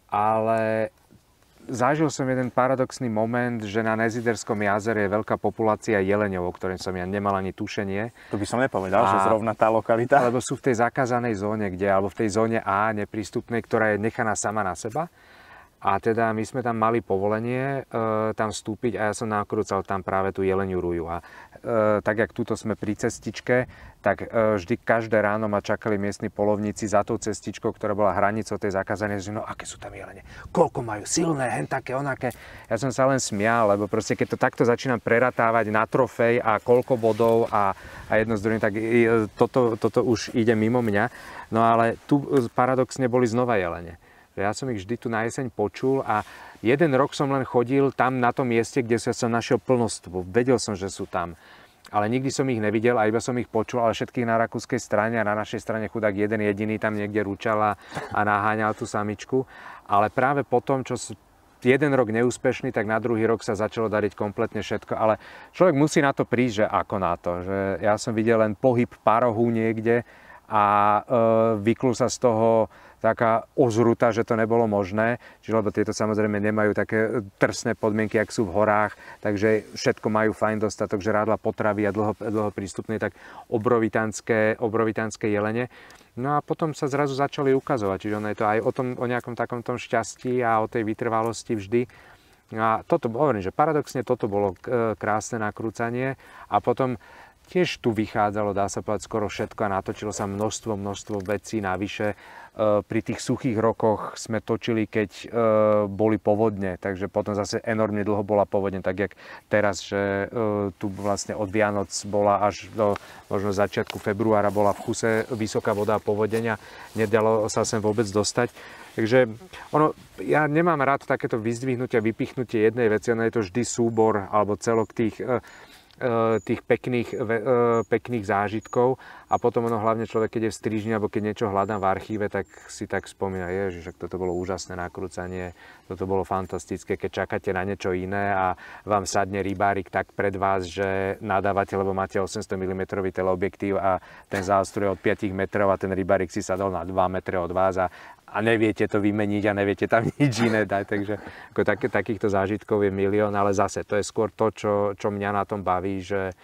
S2: ale zažil som jeden paradoxný moment, že na Neziderskom jazere je veľká populácia jeleňov, o ktorým som ja nemal ani tušenie. To by som nepovedal, a, že zrovna tá lokalita. Lebo sú v tej zakázanej zóne, kde, alebo v tej zóne A neprístupnej, ktorá je nechaná sama na seba. A teda my sme tam mali povolenie e, tam vstúpiť a ja som nakrúcal tam práve tú jeleniu ruju. A e, tak, jak tuto sme pri cestičke, tak e, vždy každé ráno ma čakali miestni polovníci za tou cestičkou, ktorá bola hranicou tej zakázanej, že no aké sú tam jelene, koľko majú, silné, hen také, onaké. Ja som sa len smial, lebo proste keď to takto začínam preratávať na trofej a koľko bodov a, a jedno z druhým, tak e, toto, toto už ide mimo mňa. No ale tu e, paradoxne boli znova jelene. Ja som ich vždy tu na jeseň počul a jeden rok som len chodil tam na tom mieste, kde sa som našiel bo Vedel som, že sú tam. Ale nikdy som ich nevidel a iba som ich počul, ale všetkých na rakúskej strane a na našej strane chudák jeden jediný tam niekde ručala a, naháňal tú samičku. Ale práve potom, čo jeden rok neúspešný, tak na druhý rok sa začalo dariť kompletne všetko. Ale človek musí na to prísť, že ako na to. Že ja som videl len pohyb parohu niekde a e, sa z toho taká ozruta, že to nebolo možné, čiže lebo tieto samozrejme nemajú také e, trsné podmienky, ak sú v horách, takže všetko majú fajn dostatok, rádla potravy a dlho, dlho prístupné, tak obrovitanské, obrovitanské jelene. No a potom sa zrazu začali ukazovať, čiže ono je to aj o, tom, o nejakom takom tom šťastí a o tej vytrvalosti vždy. No a toto, hovorím, že paradoxne toto bolo e, krásne nakrúcanie a potom tiež tu vychádzalo, dá sa povedať, skoro všetko a natočilo sa množstvo, množstvo vecí navyše. Eh, pri tých suchých rokoch sme točili, keď eh, boli povodne, takže potom zase enormne dlho bola povodne, tak jak teraz, že eh, tu vlastne od Vianoc bola až do možno začiatku februára bola v kuse vysoká voda a povodenia, nedalo sa sem vôbec dostať. Takže ono, ja nemám rád takéto vyzdvihnutie, vypichnutie jednej veci, ono je to vždy súbor alebo celok tých E, tých pekných, e, pekných zážitkov a potom ono hlavne človek, keď je v strižni alebo keď niečo hľadám v archíve, tak si tak spomína, že toto bolo úžasné nakrúcanie, toto bolo fantastické, keď čakáte na niečo iné a vám sadne rybárik tak pred vás, že nadávate, lebo máte 800 mm teleobjektív a ten zástroj od 5 metrov a ten rybárik si sadol na 2 metre od vás a, a neviete to vymeniť a neviete tam nič iné dať. Takže ako tak, takýchto zážitkov je milión, ale zase to je skôr to, čo, čo mňa na tom baví, že,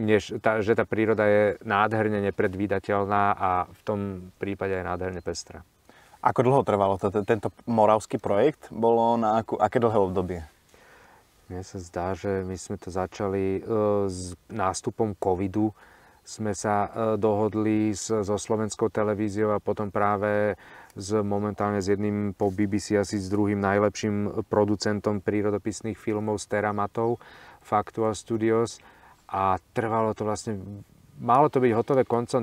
S2: než tá, že tá príroda je nádherne nepredvídateľná a v tom prípade aj nádherne pestrá. Ako dlho trvalo to, tento
S1: moravský projekt? Bolo na akú, aké dlhé obdobie?
S2: Mne sa zdá, že my sme to začali e, s nástupom covidu, sme sa e, dohodli so slovenskou televíziou a potom práve s, momentálne s jedným po BBC asi s druhým najlepším producentom prírodopisných filmov z Teramatov, Factual Studios. A trvalo to vlastne, malo to byť hotové koncom 22,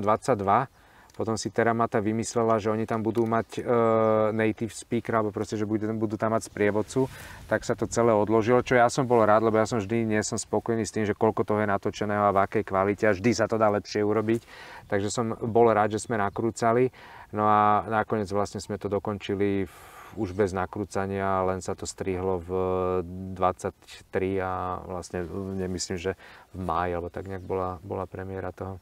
S2: potom si Teramata vymyslela, že oni tam budú mať e, native speaker, alebo proste, že budú, budú tam mať sprievodcu, tak sa to celé odložilo, čo ja som bol rád, lebo ja som vždy nie som spokojný s tým, že koľko toho je natočeného a v akej kvalite a vždy sa to dá lepšie urobiť. Takže som bol rád, že sme nakrúcali. No a nakoniec vlastne sme to dokončili v už bez nakrúcania, len sa to strihlo v 23 a vlastne mm, nemyslím, že v máji, alebo tak nejak bola, bola premiéra toho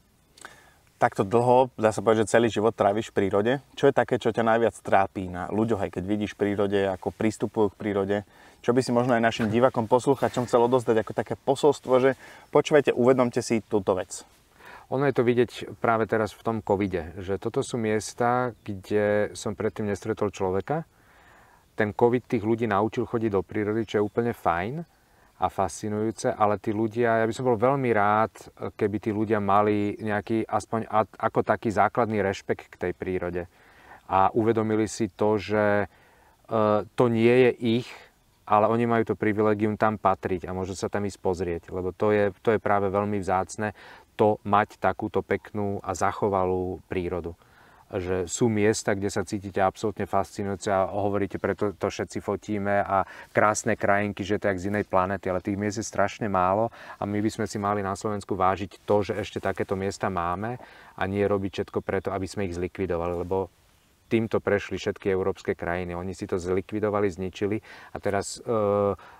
S2: takto
S1: dlho, dá sa povedať, že celý život tráviš v prírode. Čo je také, čo ťa najviac trápí na ľuďoch, aj keď vidíš v prírode, ako pristupujú k prírode? Čo by si možno aj našim divakom, poslúchačom chcel odozdať ako také posolstvo, že počúvajte, uvedomte si túto vec.
S2: Ono je to vidieť práve teraz v tom covide, že toto sú miesta, kde som predtým nestretol človeka. Ten covid tých ľudí naučil chodiť do prírody, čo je úplne fajn a fascinujúce, ale tí ľudia, ja by som bol veľmi rád, keby tí ľudia mali nejaký aspoň ako taký základný rešpekt k tej prírode a uvedomili si to, že e, to nie je ich, ale oni majú to privilegium tam patriť a môžu sa tam ísť pozrieť, lebo to je, to je práve veľmi vzácne, to mať takúto peknú a zachovalú prírodu že sú miesta, kde sa cítite absolútne fascinujúce a hovoríte, preto to všetci fotíme a krásne krajinky, že to je z inej planety, ale tých miest je strašne málo a my by sme si mali na Slovensku vážiť to, že ešte takéto miesta máme a nie robiť všetko preto, aby sme ich zlikvidovali, lebo týmto prešli všetky európske krajiny. Oni si to zlikvidovali, zničili a teraz e,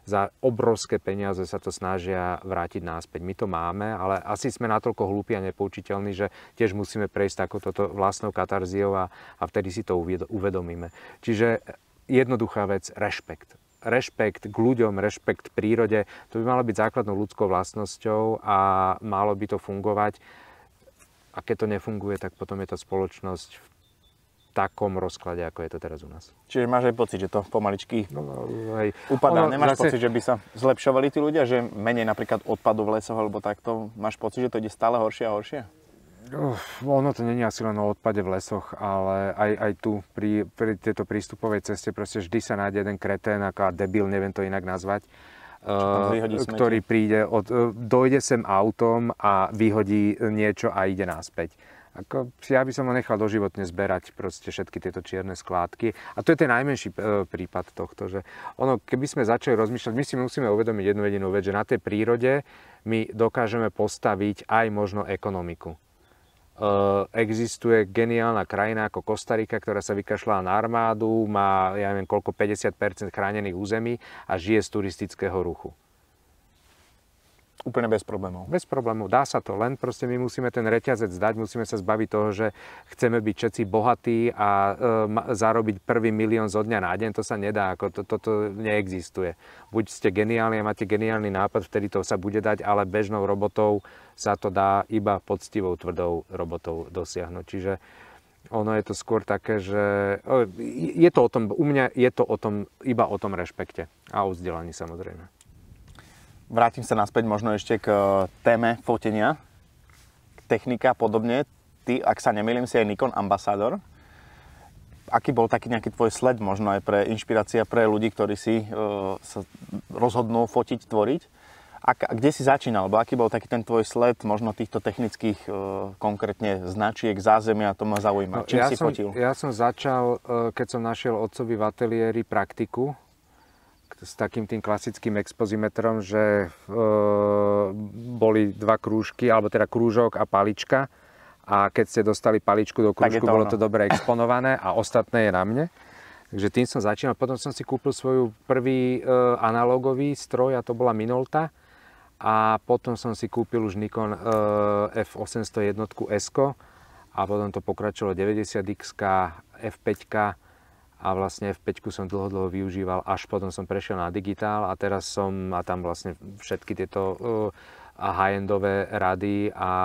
S2: za obrovské peniaze sa to snažia vrátiť náspäť. My to máme, ale asi sme natoľko hlúpi a nepoučiteľní, že tiež musíme prejsť takouto vlastnou katarziou a, a vtedy si to uvedomíme. Čiže jednoduchá vec, rešpekt rešpekt k ľuďom, rešpekt k prírode, to by malo byť základnou ľudskou vlastnosťou a malo by to fungovať. A keď to nefunguje, tak potom je tá spoločnosť v takom rozklade, ako je to teraz u nás.
S1: Čiže máš aj pocit, že to pomaličky no, no, upadá. Ono, Nemáš zase... pocit, že by sa zlepšovali tí ľudia? Že menej napríklad odpadu v lesoch alebo takto? Máš pocit, že to ide stále horšie a horšie?
S2: Uf, ono to není asi len o odpade v lesoch, ale aj, aj tu pri, pri tejto prístupovej ceste proste vždy sa nájde jeden kretén, aká debil, neviem to inak nazvať, eh, ktorý príde, od, eh, dojde sem autom a vyhodí niečo a ide naspäť. Ako, ja by som ho nechal doživotne zberať proste všetky tieto čierne skládky. A to je ten najmenší e, prípad tohto, že ono, keby sme začali rozmýšľať, my si musíme uvedomiť jednu jedinú vec, že na tej prírode my dokážeme postaviť aj možno ekonomiku. Uh, existuje geniálna krajina ako Kostarika, ktorá sa vykašľala na armádu, má, ja neviem, koľko 50% chránených území a žije z turistického ruchu. Úplne bez problémov. Bez problémov, dá sa to, len proste my musíme ten reťazec zdať, musíme sa zbaviť toho, že chceme byť všetci bohatí a e, zarobiť prvý milión zo dňa na deň, to sa nedá, ako to, toto neexistuje. Buď ste geniálni a máte geniálny nápad, vtedy to sa bude dať, ale bežnou robotou sa to dá iba poctivou, tvrdou robotou dosiahnuť. Čiže ono je to skôr také, že e, je to o tom, u mňa je to o tom, iba o tom rešpekte a o vzdelaní samozrejme vrátim sa naspäť
S1: možno ešte k eh, téme fotenia, k technika a podobne. Ty, ak sa nemýlim, si aj Nikon ambasádor. Aký bol taký nejaký tvoj sled možno aj pre inšpirácia pre ľudí, ktorí si e, sa rozhodnú fotiť, tvoriť? A, a kde si začínal? Bo aký bol taký ten tvoj sled možno týchto technických e, konkrétne značiek, zázemia, to ma zaujíma. No, Čím ja si som, fotil?
S2: Ja som začal, keď som našiel otcovi v ateliéri praktiku, s takým tým klasickým expozimetrom, že e, boli dva krúžky, alebo teda krúžok a palička. A keď ste dostali paličku do krúžku, to bolo ono. to dobre exponované a ostatné je na mne. Takže tým som začínal. Potom som si kúpil svoj prvý e, analogový stroj a to bola Minolta. A potom som si kúpil už Nikon e, F801 s a potom to pokračovalo 90X, F5 a vlastne v peťku som dlho, dlho využíval, až potom som prešiel na digitál a teraz som, a tam vlastne všetky tieto uh, high-endové rady a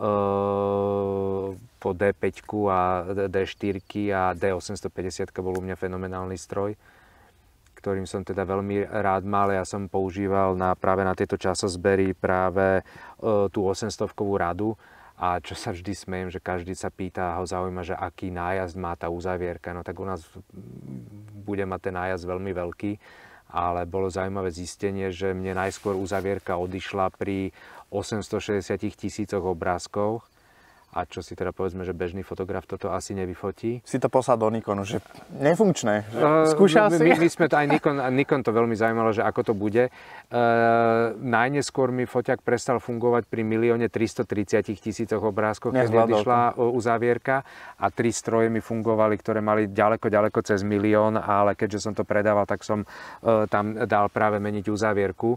S2: uh, po D5 a D4 a D850 bol u mňa fenomenálny stroj ktorým som teda veľmi rád mal. Ja som používal na, práve na tieto časozbery práve e, uh, tú 800-kovú radu, a čo sa vždy smejem, že každý sa pýta a ho zaujíma, že aký nájazd má tá uzavierka. No tak u nás bude mať ten nájazd veľmi veľký, ale bolo zaujímavé zistenie, že mne najskôr uzavierka odišla pri 860 tisícoch obrázkoch a čo si teda povedzme, že bežný fotograf toto asi nevyfotí. Si to poslal do Nikonu, že
S1: nefunkčné, že uh, skúša my, si. My, my sme
S2: to aj Nikon, Nikon to veľmi zaujímalo, že ako to bude. Uh, najneskôr mi foťak prestal fungovať pri milióne 330 tisícoch obrázkov, keď u uzávierka a tri stroje mi fungovali, ktoré mali ďaleko, ďaleko cez milión, ale keďže som to predával, tak som uh, tam dal práve meniť uzávierku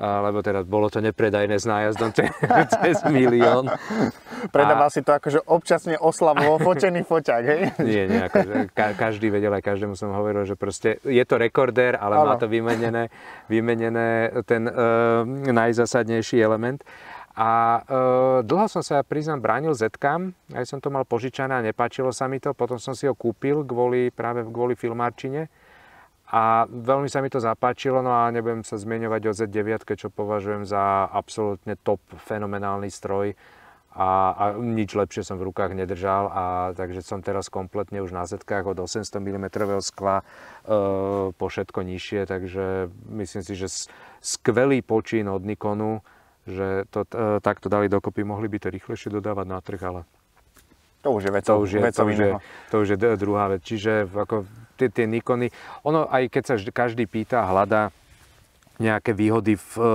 S2: lebo teda bolo to nepredajné s nájazdom cez, cez milión. Predáva
S1: a... si to akože občasne oslavovo fotený foťak, hej? Nie, nie, akože
S2: ka- každý vedel, aj každému som hovoril, že proste je to rekordér, ale ano. má to vymenené, vymenené ten e, najzásadnejší element. A e, dlho som sa, priznám, bránil zetkám, aj som to mal požičané a nepáčilo sa mi to, potom som si ho kúpil kvôli, práve kvôli filmárčine a veľmi sa mi to zapáčilo, no a nebudem sa zmieňovať o Z9, čo považujem za absolútne top fenomenálny stroj. A, a nič lepšie som v rukách nedržal, a takže som teraz kompletne už na zetkách od 800 mm skla e, po všetko nižšie, takže myslím si, že skvelý počín od Nikonu, že to e, takto dali dokopy, mohli by to rýchlejšie dodávať na trh, ale to už je to to to už je druhá vec. Čiže ako tie, tie Nikony. Ono aj keď sa každý pýta, hľadá nejaké výhody, v, e,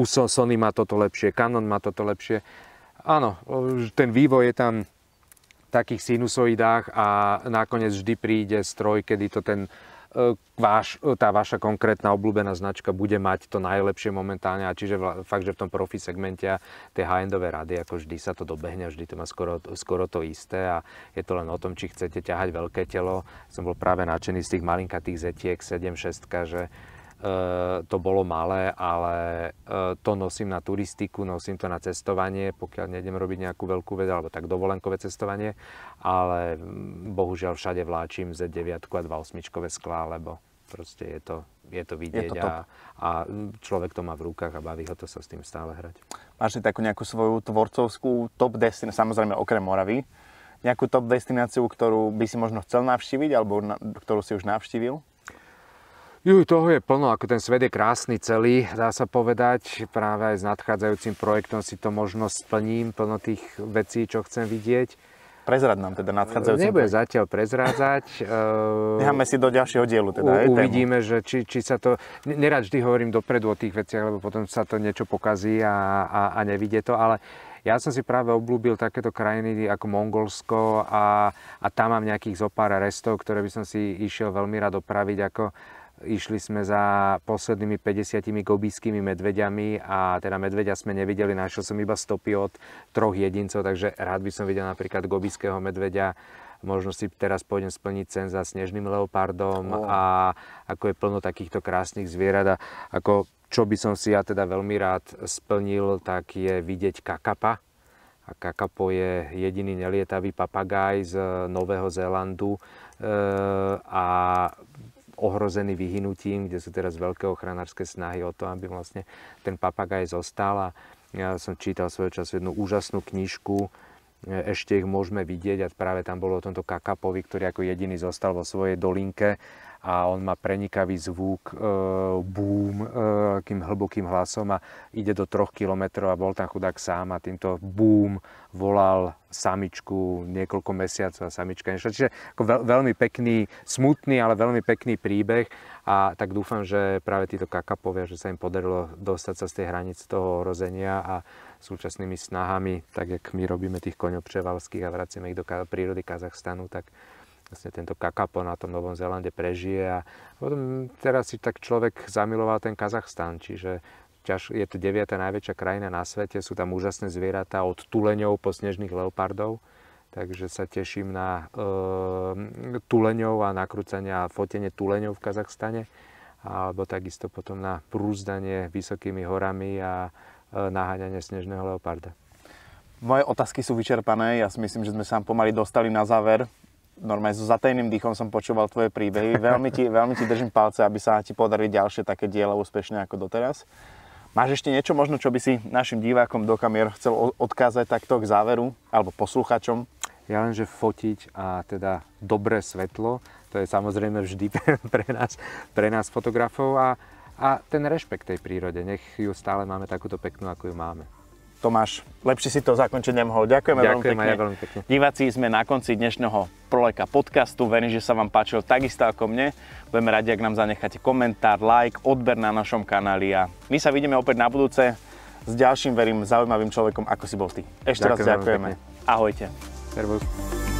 S2: u Sony má toto lepšie, Canon má toto lepšie. Áno, e, ten vývoj je tam v takých sinusoidách a nakoniec vždy príde stroj, kedy to ten E, váš, e, tá vaša konkrétna obľúbená značka bude mať to najlepšie momentálne, a čiže fakt, že v tom profi segmente tie high-endové rady, ako vždy sa to dobehne, vždy to má skoro, skoro to isté a je to len o tom, či chcete ťahať veľké telo. Som bol práve nadšený z tých malinkatých zetiek 7-6, že Eh, to bolo malé, ale eh, to nosím na turistiku, nosím to na cestovanie, pokiaľ nejdem robiť nejakú veľkú vec, alebo tak dovolenkové cestovanie, ale mm, bohužiaľ všade vláčim Z9 a 28 sklá, lebo proste je to, je to vidieť je to a, a človek to má v rukách a baví ho to sa s tým stále hrať.
S1: Máš takú nejakú svoju tvorcovskú top destináciu, samozrejme okrem Moravy, nejakú top destináciu, ktorú by si možno chcel navštíviť alebo na, ktorú si už navštívil?
S2: Juj, toho je plno, ako ten svet je krásny celý, dá sa povedať. Práve aj s nadchádzajúcim projektom si to možno splním, plno tých vecí, čo chcem vidieť. Prezrad nám teda nadchádzajúcim Nebudem projekt. zatiaľ prezrádzať. Eh, Necháme si do ďalšieho dielu teda. U, uvidíme, že či, či sa to... Nerad vždy hovorím dopredu o tých veciach, lebo potom sa to niečo pokazí a, a, a nevidie to, ale ja som si práve obľúbil takéto krajiny ako Mongolsko a, a tam mám nejakých zopár restov, ktoré by som si išiel veľmi rád opraviť ako Išli sme za poslednými 50 gobískými medveďami a teda medveďa sme nevideli, našiel som iba stopy od troch jedincov, takže rád by som videl napríklad gobického medveďa, možno si teraz pôjdem splniť sen za snežným leopardom oh. a ako je plno takýchto krásnych zvierat a ako čo by som si ja teda veľmi rád splnil, tak je vidieť kakapa. A kakapo je jediný nelietavý papagaj z Nového Zélandu e, a Ohrozený vyhynutím, kde sú teraz veľké ochranárske snahy o to, aby vlastne ten papagaj zostal. A ja som čítal svojho času jednu úžasnú knižku, e, ešte ich môžeme vidieť a práve tam bolo o tomto kakapovi, ktorý ako jediný zostal vo svojej dolinke a on má prenikavý zvuk, e, búm, e, takým hlbokým hlasom a ide do 3 kilometrov a bol tam chudák sám a týmto búm volal samičku niekoľko mesiacov a samička nešla. Čiže ako veľ, veľmi pekný, smutný, ale veľmi pekný príbeh a tak dúfam, že práve títo kakapovia, že sa im podarilo dostať sa z tej hranice toho orozenia a súčasnými snahami, tak jak my robíme tých koňopřevalských a vraciame ich do prírody Kazachstanu, tak vlastne tento kakapo na tom Novom Zelande prežije. A potom teraz si tak človek zamiloval ten Kazachstan, čiže ťaž, je to 9. najväčšia krajina na svete, sú tam úžasné zvieratá od tuleňov po snežných leopardov. Takže sa teším na e, tuleňov a nakrúcania a fotenie tuleňov v Kazachstane alebo takisto potom na prúzdanie vysokými horami a e, naháňanie snežného leoparda. Moje otázky sú vyčerpané. Ja si myslím, že
S1: sme sa pomaly dostali na záver normálne so zatajným dýchom som počúval tvoje príbehy. Veľmi ti, veľmi ti držím palce, aby sa ti podarili ďalšie také diela úspešne ako doteraz. Máš ešte niečo možno, čo by si našim divákom do kamier chcel odkázať takto k záveru alebo posluchačom?
S2: Ja len, že fotiť a teda dobré svetlo, to je samozrejme vždy pre, pre nás, pre nás fotografov a, a ten rešpekt tej prírode, nech ju stále máme takúto peknú, ako ju máme. Tomáš, lepšie si to zakončiť nemohol. Ďakujeme Ďakujem veľmi pekne. Ja veľmi pekne.
S1: Diváci, sme na konci dnešného Proleka podcastu. Verím, že sa vám páčil takisto ako mne. Budeme radi, ak nám zanecháte komentár, like, odber na našom kanáli a my sa vidíme opäť na budúce s ďalším, verím, zaujímavým človekom, ako si bol ty. Ešte ďakujem raz ďakujeme. Ahojte. Servus.